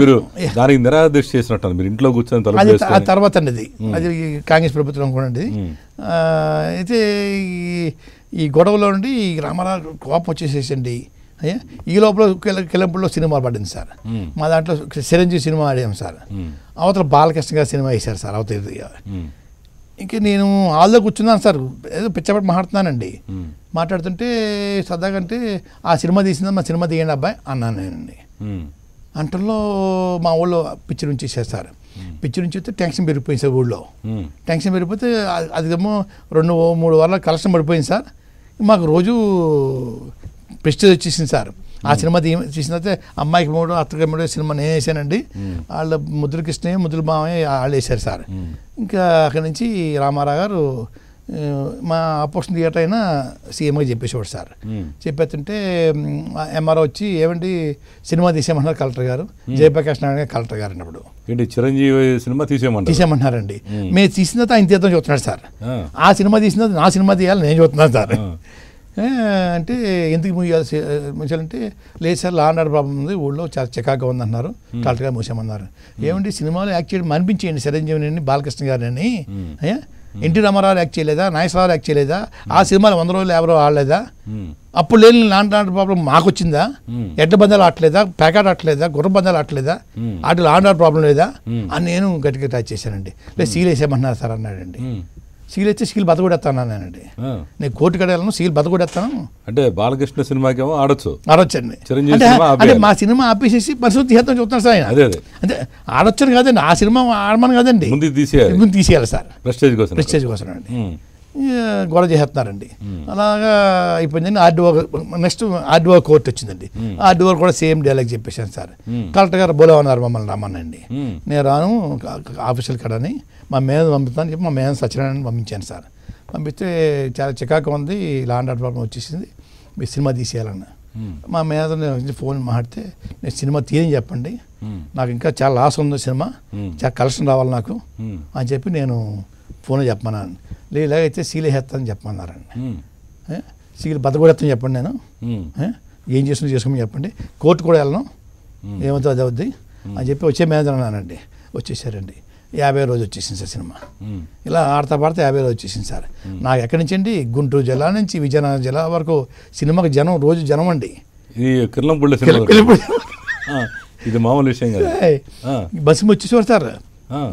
మీరు దానికి నిరాదృష్టి చేసినట్టు మీరు ఇంట్లో కూర్చొని ఆ తర్వాత అండి అది అది కాంగ్రెస్ ప్రభుత్వం కూడా అండి అయితే ఈ గొడవలో నుండి ఈ రామారావు కోపం వచ్చేసేసండి ఈ లోపల కిలంపుల్లో సినిమా పడింది సార్ మా దాంట్లో చిరంజీవి సినిమా ఆడాము సార్ అవతల బాలకృష్ణ గారి సినిమా వేశారు సార్ అవతల ఇంక నేను ఆల్లో కూర్చున్నాను సార్ ఏదో పిచ్చబట్టి మాట్లాడుతున్నానండి మాట్లాడుతుంటే అంటే ఆ సినిమా తీసిందా మా సినిమా తీయండి అబ్బాయి అన్నాను నేనండి అంటల్లో మా ఊళ్ళో పిక్చర్ నుంచి సార్ పిక్చర్ నుంచి వస్తే టెన్షన్ పెరిగిపోయింది సార్ ఊళ్ళో టెన్షన్ పెరిగిపోతే ఏమో రెండు మూడు వారాల కలెక్షన్ పడిపోయింది సార్ మాకు రోజు ప్రెస్టేజ్ వచ్చేసింది సార్ ఆ hmm. సినిమా తీసినైతే అమ్మాయికి మూడు అత్తకి మూడు సినిమా నేను వేసానండి hmm. వాళ్ళ ముద్దుల కృష్ణయ్య ముద్దుల మామయ్య వాళ్ళు వేశారు సార్ hmm. ఇంకా అక్కడి నుంచి రామారావు గారు మా అపోజిషన్ థియేటర్ అయినా సీఎంగా చెప్పేసేవాడు సార్ చెప్పేస్తుంటే ఎంఆర్ఓ వచ్చి ఏమండి సినిమా తీసేయమన్నారు కలెక్టర్ గారు జయప్రకాష్ నారాయణ కలెక్టర్ గారు అన్నప్పుడు చిరంజీవి సినిమా తీసేయమన్నారు తీసేయమన్నారండి మేము తీసినది ఆయన తీర్థం చూస్తున్నాడు సార్ ఆ సినిమా తీసినది నా సినిమా తీయాలి నేను చూస్తున్నాను సార్ అంటే ఎందుకు మూయాల్సి మూసాలంటే లేదు సార్ లా ఆర్డర్ ప్రాబ్లం ఉంది ఊళ్ళో చాలా చికాగా ఉందన్నారు టాల్ట్గా మూసామన్నారు ఏమంటే సినిమాలో యాక్ట్ చేయడం అనిపించేయండి సరంజీవిని బాలకృష్ణ గారిని ఎన్టీ రామారావు యాక్ట్ చేయలేదా నాగేశ్వరరావు యాక్ట్ చేయలేదా ఆ సినిమాలు వంద రోజులు యాభై రోజులు ఆడలేదా అప్పుడు లేని లాండ్ ఆర్డర్ ప్రాబ్లం మాకు వచ్చిందా ఎడ్ల బంధాలు ఆటలేదా ప్యాకెట్ ఆటలేదా గుర్ర బంధాలు అటు లాండ్ ఆర్డర్ ప్రాబ్లం లేదా అని నేను గట్టిగా టచ్ చేశానండి లేదు సీల్ వేసేయమన్నారు సార్ అన్నాడండి సీల్ వచ్చి సీల్ బతకొడేస్తాను నేనండి నేను కోర్టు కడేళ్ళను సీల్ బతకొడేస్తాను అంటే బాలకృష్ణ సినిమాకేమో ఆడొచ్చు ఆడొచ్చండి అంటే మా సినిమా ఆపేసేసి పరిశుద్ధి హేతం చూస్తున్నాను సార్ అదే అంటే ఆడొచ్చని కాదండి ఆ సినిమా ఆడమని కాదండి ముందు తీసేయాలి ముందు తీసేయాలి సార్ ప్రెస్టేజ్ కోసం ప్రెస్టేజ్ కోసం అండి గొడవ చేసేస్తున్నారండి అలాగా అయిపోయిందండి ఆర్డీఓ నెక్స్ట్ ఆర్డీఓ కోర్టు వచ్చిందండి ఆర్డీఓ కూడా సేమ్ డైలాగ్ చెప్పేసాను సార్ కలెక్టర్ గారు బోలే ఉన్నారు మమ్మల్ని రమ్మనండి నేను రాను ఆఫీసులు కడని మా మేనేజ్ పంపిస్తాను చెప్పి మా మేనేజ్ సత్యనారాయణ పంపించాను సార్ పంపిస్తే చాలా చికాకు ఉంది లాండ్ ఆర్డర్ ప్రాబ్లం వచ్చేసింది మీరు సినిమా తీసేయాలన్న మా మేనేజర్ ఫోన్ మాట్లాడితే నేను సినిమా తీయని చెప్పండి నాకు ఇంకా చాలా లాస్ ఉంది సినిమా చాలా కలెక్షన్ రావాలి నాకు అని చెప్పి నేను ఫోన్ చెప్పమన్నాను లేదు ఇలాగైతే సీల్ వేస్తానని చెప్పమన్నారండి సీల్ బతకూడేస్తాను చెప్పండి నేను ఏం చేసినా చేసుకోమని చెప్పండి కోర్టు కూడా వెళ్ళను ఏమవుతుంది అది అవుద్ది అని చెప్పి వచ్చే మేనేజర్ అన్నానండి వచ్చేసారండి యాభై రోజు వచ్చేసింది సార్ సినిమా ఇలా ఆడతా పాడితే యాభై రోజు వచ్చేసింది సార్ నాకు ఎక్కడి నుంచి అండి గుంటూరు జిల్లా నుంచి విజయనగరం జిల్లా వరకు సినిమాకి జనం రోజు జనం అండి ఇది మామూలు విషయం బస్సు వచ్చేసేవారు సార్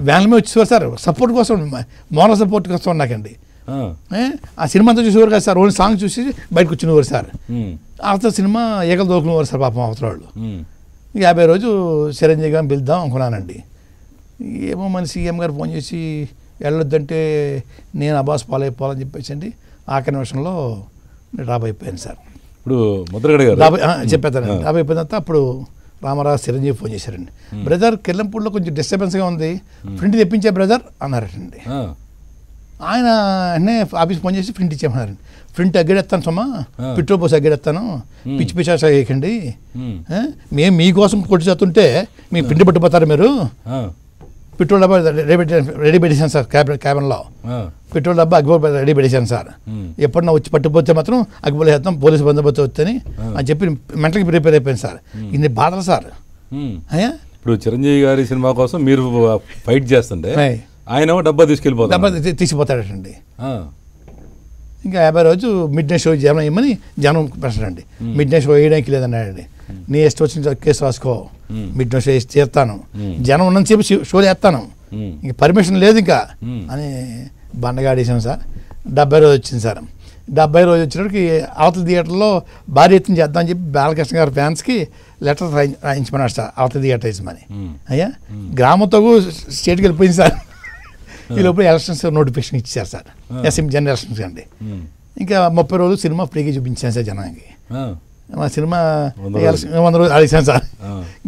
వ్యాన్ మీద వచ్చేసేవారు సార్ సపోర్ట్ కోసం మోరల్ సపోర్ట్ కోసం నాకండి ఆ సినిమా అంతా చూసేవారు కదా సార్ ఓన్లీ సాంగ్ చూసి బయటకు వచ్చినవారు సార్ అవతల సినిమా ఏకలు దోకునేవారు సార్ పాపం అవతల వాళ్ళు యాభై రోజు చిరంజీవి గారిని పిలుద్దాం అనుకున్నానండి ఏమో మన సీఎం గారు ఫోన్ చేసి వెళ్ళొద్దంటే నేను అబ్బాస్ పాలైపోవాలని చెప్పేసి అండి ఆఖరి నిమిషంలో అయిపోయాను సార్ ఇప్పుడు ముద్రగడ చెప్పేస్తాను డ్రాప్ అయిపోయిన తర్వాత అప్పుడు రామారావు చిరంజీవి ఫోన్ చేశారండి బ్రదర్ కిల్లంపూడిలో కొంచెం డిస్టర్బెన్స్గా ఉంది ప్రింట్ తెప్పించే బ్రదర్ అన్నారండి ఆయన అనే ఆఫీస్ ఫోన్ చేసి ప్రింట్ ఇచ్చేమన్నారండి ప్రింట్ అగ్గడేస్తాను సొమ్మా పెట్రోల్ పోసి అగ్గడేస్తాను పిచ్చి పిచ్చాస వేయకండి మేము మీకోసం కొట్టి చేస్తుంటే మీ ప్రింట్ పట్టుపోతారు మీరు పెట్రోల్ డబ్బా రెడీ రెడీ సార్ క్యాబ్ క్యాబిన్లో పెట్రోల్ డబ్బా అక్బర్ రెడీ పెట్టేశాను సార్ ఎప్పుడన్నా వచ్చి పట్టుకుపోతే మాత్రం అక్బర్ చేస్తాం పోలీసు బందోబస్తు వచ్చని అని చెప్పి మెంటల్కి ప్రిపేర్ అయిపోయింది సార్ ఇది బాధలు సార్ ఇప్పుడు చిరంజీవి గారి సినిమా కోసం మీరు ఫైట్ చేస్తుంటే ఆయన డబ్బా తీసుకెళ్ళిపోతాడు డబ్బా తీసిపోతాడటండి ఇంకా యాభై రోజు మిడ్ నైట్ షో జనం ఇవ్వమని జనం పెట్టండి మిడ్ నైట్ షో వేయడానికి లేదన్నాడండి నీ ఇష్టం వచ్చిన కేసు రాసుకో Hmm. మిడ్ షో చేస్తాను hmm. జనం ఉన్నంత చెప్పి షో చేస్తాను hmm. ఇంక పర్మిషన్ లేదు ఇంకా అని బండగాడేసాను సార్ డెబ్బై రోజు వచ్చింది సార్ డెబ్బై రోజు వచ్చినప్పటికి అవతల థియేటర్లో భారీ ఎత్తున చేద్దామని చెప్పి బాలకృష్ణ గారి ఫ్యాన్స్కి లెటర్ రాయించమన్నాడు సార్ అవతల థియేటర్ వేసమని అయ్యా గ్రామంతో స్టేట్కి వెళ్ళిపోయింది సార్ ఈ లోపల ఎలక్షన్స్ నోటిఫికేషన్ ఇచ్చారు సార్ ఎస్ఎం జనరల్ ఎలక్షన్స్ అండి ఇంకా ముప్పై రోజులు సినిమా ఫ్రీగా చూపించాను సార్ జనానికి మా సినిమా వంద రోజులు అడిగాను సార్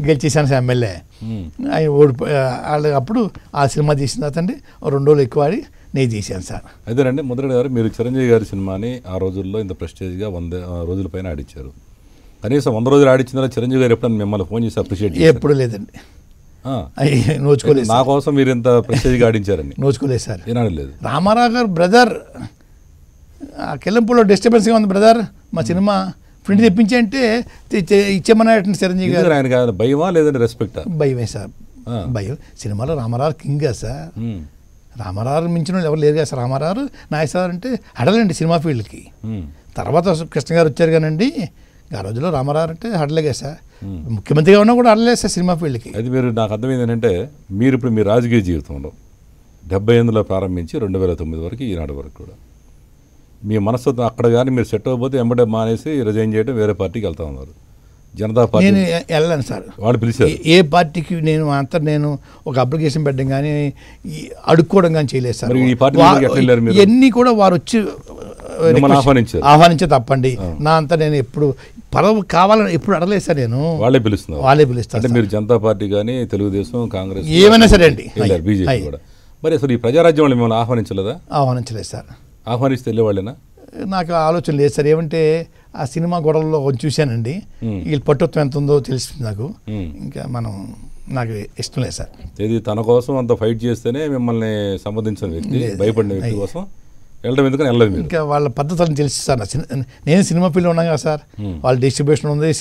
గెలిచేసాను సార్ ఎమ్మెల్యే ఆయన ఓడిపోయి వాళ్ళకి అప్పుడు ఆ సినిమా తీసిన తర్వాత అండి రెండు రోజులు ఎక్కువ ఆడి నేను చేశాను సార్ అదేనండి ముద్రగడ గారు మీరు చిరంజీవి గారి సినిమాని ఆ రోజుల్లో ఇంత ప్రెస్టేజ్గా వంద రోజుల పైన ఆడిచ్చారు కనీసం వంద రోజులు ఆడిచ్చిన చిరంజీవి గారు ఎప్పుడైనా మిమ్మల్ని ఫోన్ చేసి అప్రిషియేట్ ఎప్పుడు లేదండి నోచుకోలేదు నా కోసం మీరు ఇంత ప్రెస్టేజ్గా ఆడించారండి నోచుకోలేదు సార్ వినలేదు రామారావు గారు బ్రదర్ ఆ కెల్లంపూలో డిస్టర్బెన్స్గా ఉంది బ్రదర్ మా సినిమా ప్రింట్ తెప్పించి అంటే ఇచ్చేమన్నాడు చిరంజీవి గారు ఆయన కాదు భయమా లేదంటే రెస్పెక్ట్ భయమే సార్ భయం సినిమాలో రామారావు కింగ్గా సార్ రామారావు మించిన వాళ్ళు ఎవరు లేరు కదా సార్ రామారావు సార్ అంటే హడలండి సినిమా ఫీల్డ్కి తర్వాత కృష్ణ గారు వచ్చారు కానండి ఆ రోజుల్లో రామారావు అంటే అడలేగా సార్ ముఖ్యమంత్రిగా ఉన్నా కూడా అడలేదు సార్ సినిమా ఫీల్డ్కి అది మీరు నాకు అర్థమైంది ఏంటంటే మీరు ఇప్పుడు మీ రాజకీయ జీవితంలో డెబ్బై ఎనిమిదిలో ప్రారంభించి రెండు వేల తొమ్మిది వరకు ఈనాడు వరకు కూడా మీ మనసు అక్కడ కానీ మీరు సెట్ అవ్వకపోతే ఎంబడే మానేసి రిజైన్ చేయడం వేరే పార్టీకి వెళ్తా ఉన్నారు జనతా పార్టీ నేను వెళ్ళాను సార్ వాళ్ళు పిలిచారు ఏ పార్టీకి నేను అంత నేను ఒక అప్లికేషన్ పెట్టడం కానీ అడుక్కోవడం కానీ చేయలేదు సార్ ఈ పార్టీ ఇవన్నీ కూడా వారు వచ్చి uh, ఆహ్వానించారు ఆహ్వానించే తప్పండి నా అంతా నేను ఎప్పుడు పదవి కావాలని ఎప్పుడు అడలేదు సార్ నేను వాళ్ళే పిలుస్తున్నారు వాళ్ళే పిలుస్తారు అంటే మీరు జనతా పార్టీ కానీ తెలుగుదేశం కాంగ్రెస్ ఏమైనా సరే అండి బీజేపీ కూడా మరి అసలు ఈ ప్రజారాజ్యం వాళ్ళు మిమ్మల్ని ఆహ్వానించలేదా ఆహ్వానించలేదు సార్ ఆహ్వానిస్తే వెళ్ళేవాళ్ళేనా నాకు ఆలోచన లేదు సార్ ఏమంటే ఆ సినిమా గొడవల్లో చూశానండి వీళ్ళు పట్టుత్వం ఎంత ఉందో తెలిసింది నాకు ఇంకా మనం నాకు ఇష్టం లేదు సార్ ఇది తన కోసం అంత ఫైట్ చేస్తేనే మిమ్మల్ని సంబంధించిన వ్యక్తి భయపడిన వ్యక్తి కోసం వెళ్ళడం ఎందుకని వెళ్ళదు ఇంకా వాళ్ళ పద్ధతులను తెలుసు సార్ నేను సినిమా ఉన్నాను కదా సార్ వాళ్ళ డిస్ట్రిబ్యూషన్ ఉంది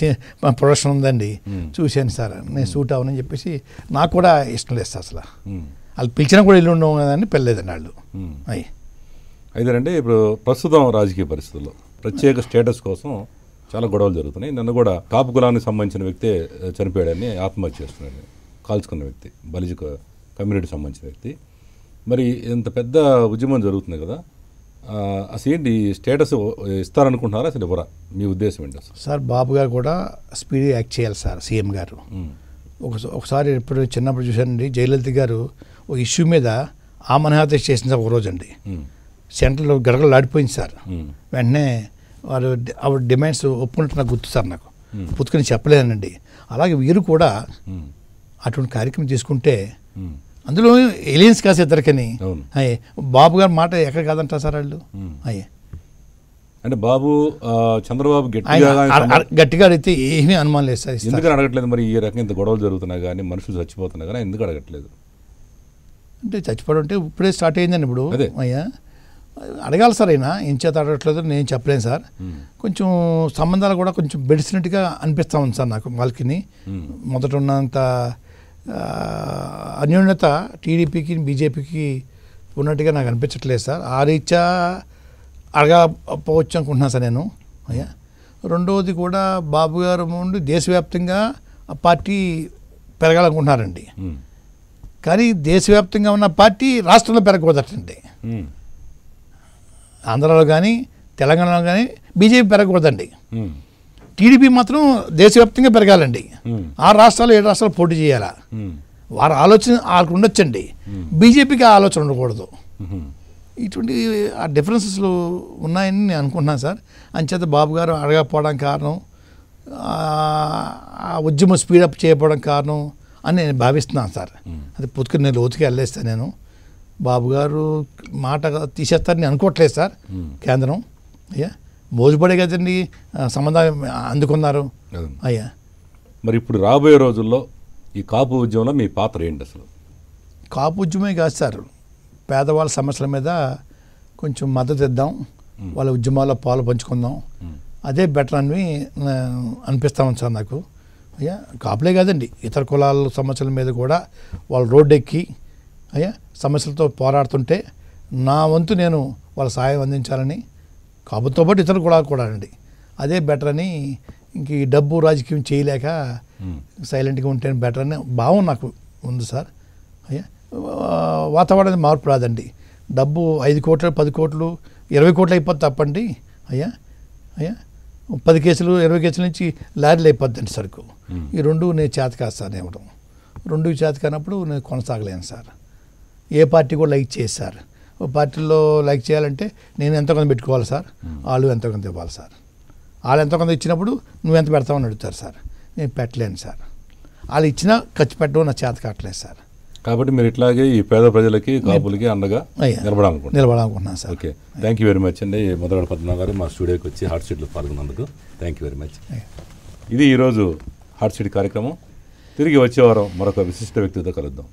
ప్రొడక్షన్ ఉందండి చూశాను సార్ నేను సూట్ అవనని చెప్పేసి నాకు కూడా ఇష్టం లేదు సార్ అసలు వాళ్ళు పిలిచినా కూడా ఇల్లు ఉండవు కదండి పెళ్ళలేదండి వాళ్ళు అయ్యి అయితే ఇప్పుడు ప్రస్తుతం రాజకీయ పరిస్థితుల్లో ప్రత్యేక స్టేటస్ కోసం చాలా గొడవలు జరుగుతున్నాయి నన్ను కూడా కాపు కులానికి సంబంధించిన వ్యక్తే చనిపోయాడని ఆత్మహత్య చేస్తున్నాడు కాల్చుకున్న వ్యక్తి బలిజ కమ్యూనిటీకి సంబంధించిన వ్యక్తి మరి ఇంత పెద్ద ఉద్యమం జరుగుతుంది కదా అసలు ఏంటి స్టేటస్ ఇస్తారనుకుంటున్నారా అసలు ఎవరా మీ ఉద్దేశం ఏంటి అసలు సార్ బాబు గారు కూడా స్పీడ్ యాక్ట్ చేయాలి సార్ సీఎం గారు ఒకసారి ఇప్పుడు చిన్నప్పుడు చూశానండి జయలలిత గారు ఒక ఇష్యూ మీద ఆమనహాతీ చేసింది ఒక రోజు అండి సెంటర్లో గడగలు ఆడిపోయింది సార్ వెంటనే వారు ఆవిడ డిమాండ్స్ ఒప్పుకున్నట్టు నాకు గుర్తు సార్ నాకు పుత్తుకుని చెప్పలేనండి అలాగే వీరు కూడా అటువంటి కార్యక్రమం తీసుకుంటే అందులో ఎలియన్స్ కాసి ఇద్దరికని అయ్యే బాబు గారు మాట ఎక్కడ కాదంటారు సార్ వాళ్ళు అయ్యే అంటే బాబు చంద్రబాబు గట్టిగా అడిగితే ఏమీ అనుమానం లేదు సార్ ఎందుకని అడగట్లేదు మరి ఈ రకంగా ఇంత గొడవలు జరుగుతున్నా కానీ మనుషులు చచ్చిపోతున్నా కానీ ఎందుకు అడగట్లేదు అంటే చచ్చిపోవడం అంటే ఇప్పుడే స్టార్ట్ అయిందండి ఇప్పుడు అయ్యా అడగాలి సార్ అయినా ఏం చేత అడగట్లేదు నేను చెప్పలేను సార్ కొంచెం సంబంధాలు కూడా కొంచెం బెడిసినట్టుగా అనిపిస్తూ ఉంది సార్ నాకు వాళ్ళకిని మొదట ఉన్నంత అన్యోన్యత టీడీపీకి బీజేపీకి ఉన్నట్టుగా నాకు అనిపించట్లేదు సార్ ఆ రీత్యా అడగపోవచ్చు అనుకుంటున్నాను సార్ నేను అయ్యా రెండవది కూడా బాబు గారు ఉండి దేశవ్యాప్తంగా ఆ పార్టీ పెరగాలనుకుంటున్నారండి కానీ దేశవ్యాప్తంగా ఉన్న పార్టీ రాష్ట్రంలో పెరగకూడదటండి ఆంధ్రాలో కానీ తెలంగాణలో కానీ బీజేపీ పెరగకూడదండి టీడీపీ మాత్రం దేశవ్యాప్తంగా పెరగాలండి ఆ రాష్ట్రాలు ఏడు రాష్ట్రాలు పోటీ చేయాలా వారి ఆలోచన వాళ్ళకు ఉండొచ్చండి బీజేపీకి ఆ ఆలోచన ఉండకూడదు ఇటువంటి ఆ డిఫరెన్సెస్లు ఉన్నాయని నేను అనుకుంటున్నాను సార్ అంచేత బాబు గారు అడగకపోవడానికి కారణం ఆ ఉద్యమం స్పీడప్ చేయకపోవడం కారణం అని నేను భావిస్తున్నాను సార్ అది పుతుకుని నేను లోతుకి వెళ్ళేస్తాను నేను బాబు గారు మాట తీసేస్తారని అనుకోవట్లేదు సార్ కేంద్రం అయ్యా మోజుపడే కదండి సంబంధం అందుకున్నారు అయ్యా మరి ఇప్పుడు రాబోయే రోజుల్లో ఈ కాపు ఉద్యమంలో మీ పాత్ర ఏంటి అసలు కాపు ఉద్యమే కాదు సార్ పేదవాళ్ళ సమస్యల మీద కొంచెం మద్దతు ఇద్దాం వాళ్ళ ఉద్యమాల్లో పాలు పంచుకుందాం అదే బెటర్ అని అనిపిస్తామని సార్ నాకు అయ్యా కాపులే కాదండి ఇతర కులాల సమస్యల మీద కూడా వాళ్ళు రోడ్డు ఎక్కి అయ్యా సమస్యలతో పోరాడుతుంటే నా వంతు నేను వాళ్ళ సహాయం అందించాలని కాబట్టితో పాటు ఇతరులు కూడా కూడా అండి అదే బెటర్ అని ఇంక ఈ డబ్బు రాజకీయం చేయలేక సైలెంట్గా ఉంటే బెటర్ అని భావం నాకు ఉంది సార్ అయ్యా వాతావరణం మార్పు రాదండి డబ్బు ఐదు కోట్లు పది కోట్లు ఇరవై కోట్లు అయిపోద్ది తప్పండి అయ్యా అయ్యా పది కేసులు ఇరవై కేసుల నుంచి లారీలు అయిపోద్దండి సరుకు ఈ రెండు నేను సార్ నేను ఇవ్వడం రెండు చేతకానప్పుడు నేను కొనసాగలేను సార్ ఏ పార్టీ కూడా లైక్ సార్ ఓ పార్టీలో లైక్ చేయాలంటే నేను ఎంత కొంత పెట్టుకోవాలి సార్ వాళ్ళు hmm. ఎంత కొంత ఇవ్వాలి సార్ వాళ్ళు ఎంత కొంత ఇచ్చినప్పుడు నువ్వు ఎంత పెడతామని అడుగుతారు సార్ నేను పెట్టలేను సార్ వాళ్ళు ఇచ్చినా ఖర్చు పెట్టడం నా చేత కావట్లేదు సార్ కాబట్టి మీరు ఇట్లాగే ఈ పేద ప్రజలకి కాపులకి అండగా నిలబడాలనుకుంటున్నాను నిలబడాలనుకుంటున్నాను sir okay thank you very much అండి మొదలవాడ పద్మనాభ గారు మా స్టూడియోకి వచ్చి హార్ట్ సీట్లో పాల్గొన్నందుకు థ్యాంక్ యూ వెరీ మచ్ ఇది ఈరోజు హార్ట్ సీట్ కార్యక్రమం తిరిగి వచ్చేవారం మరొక విశిష్ట వ్యక్తితో కలుద్దాం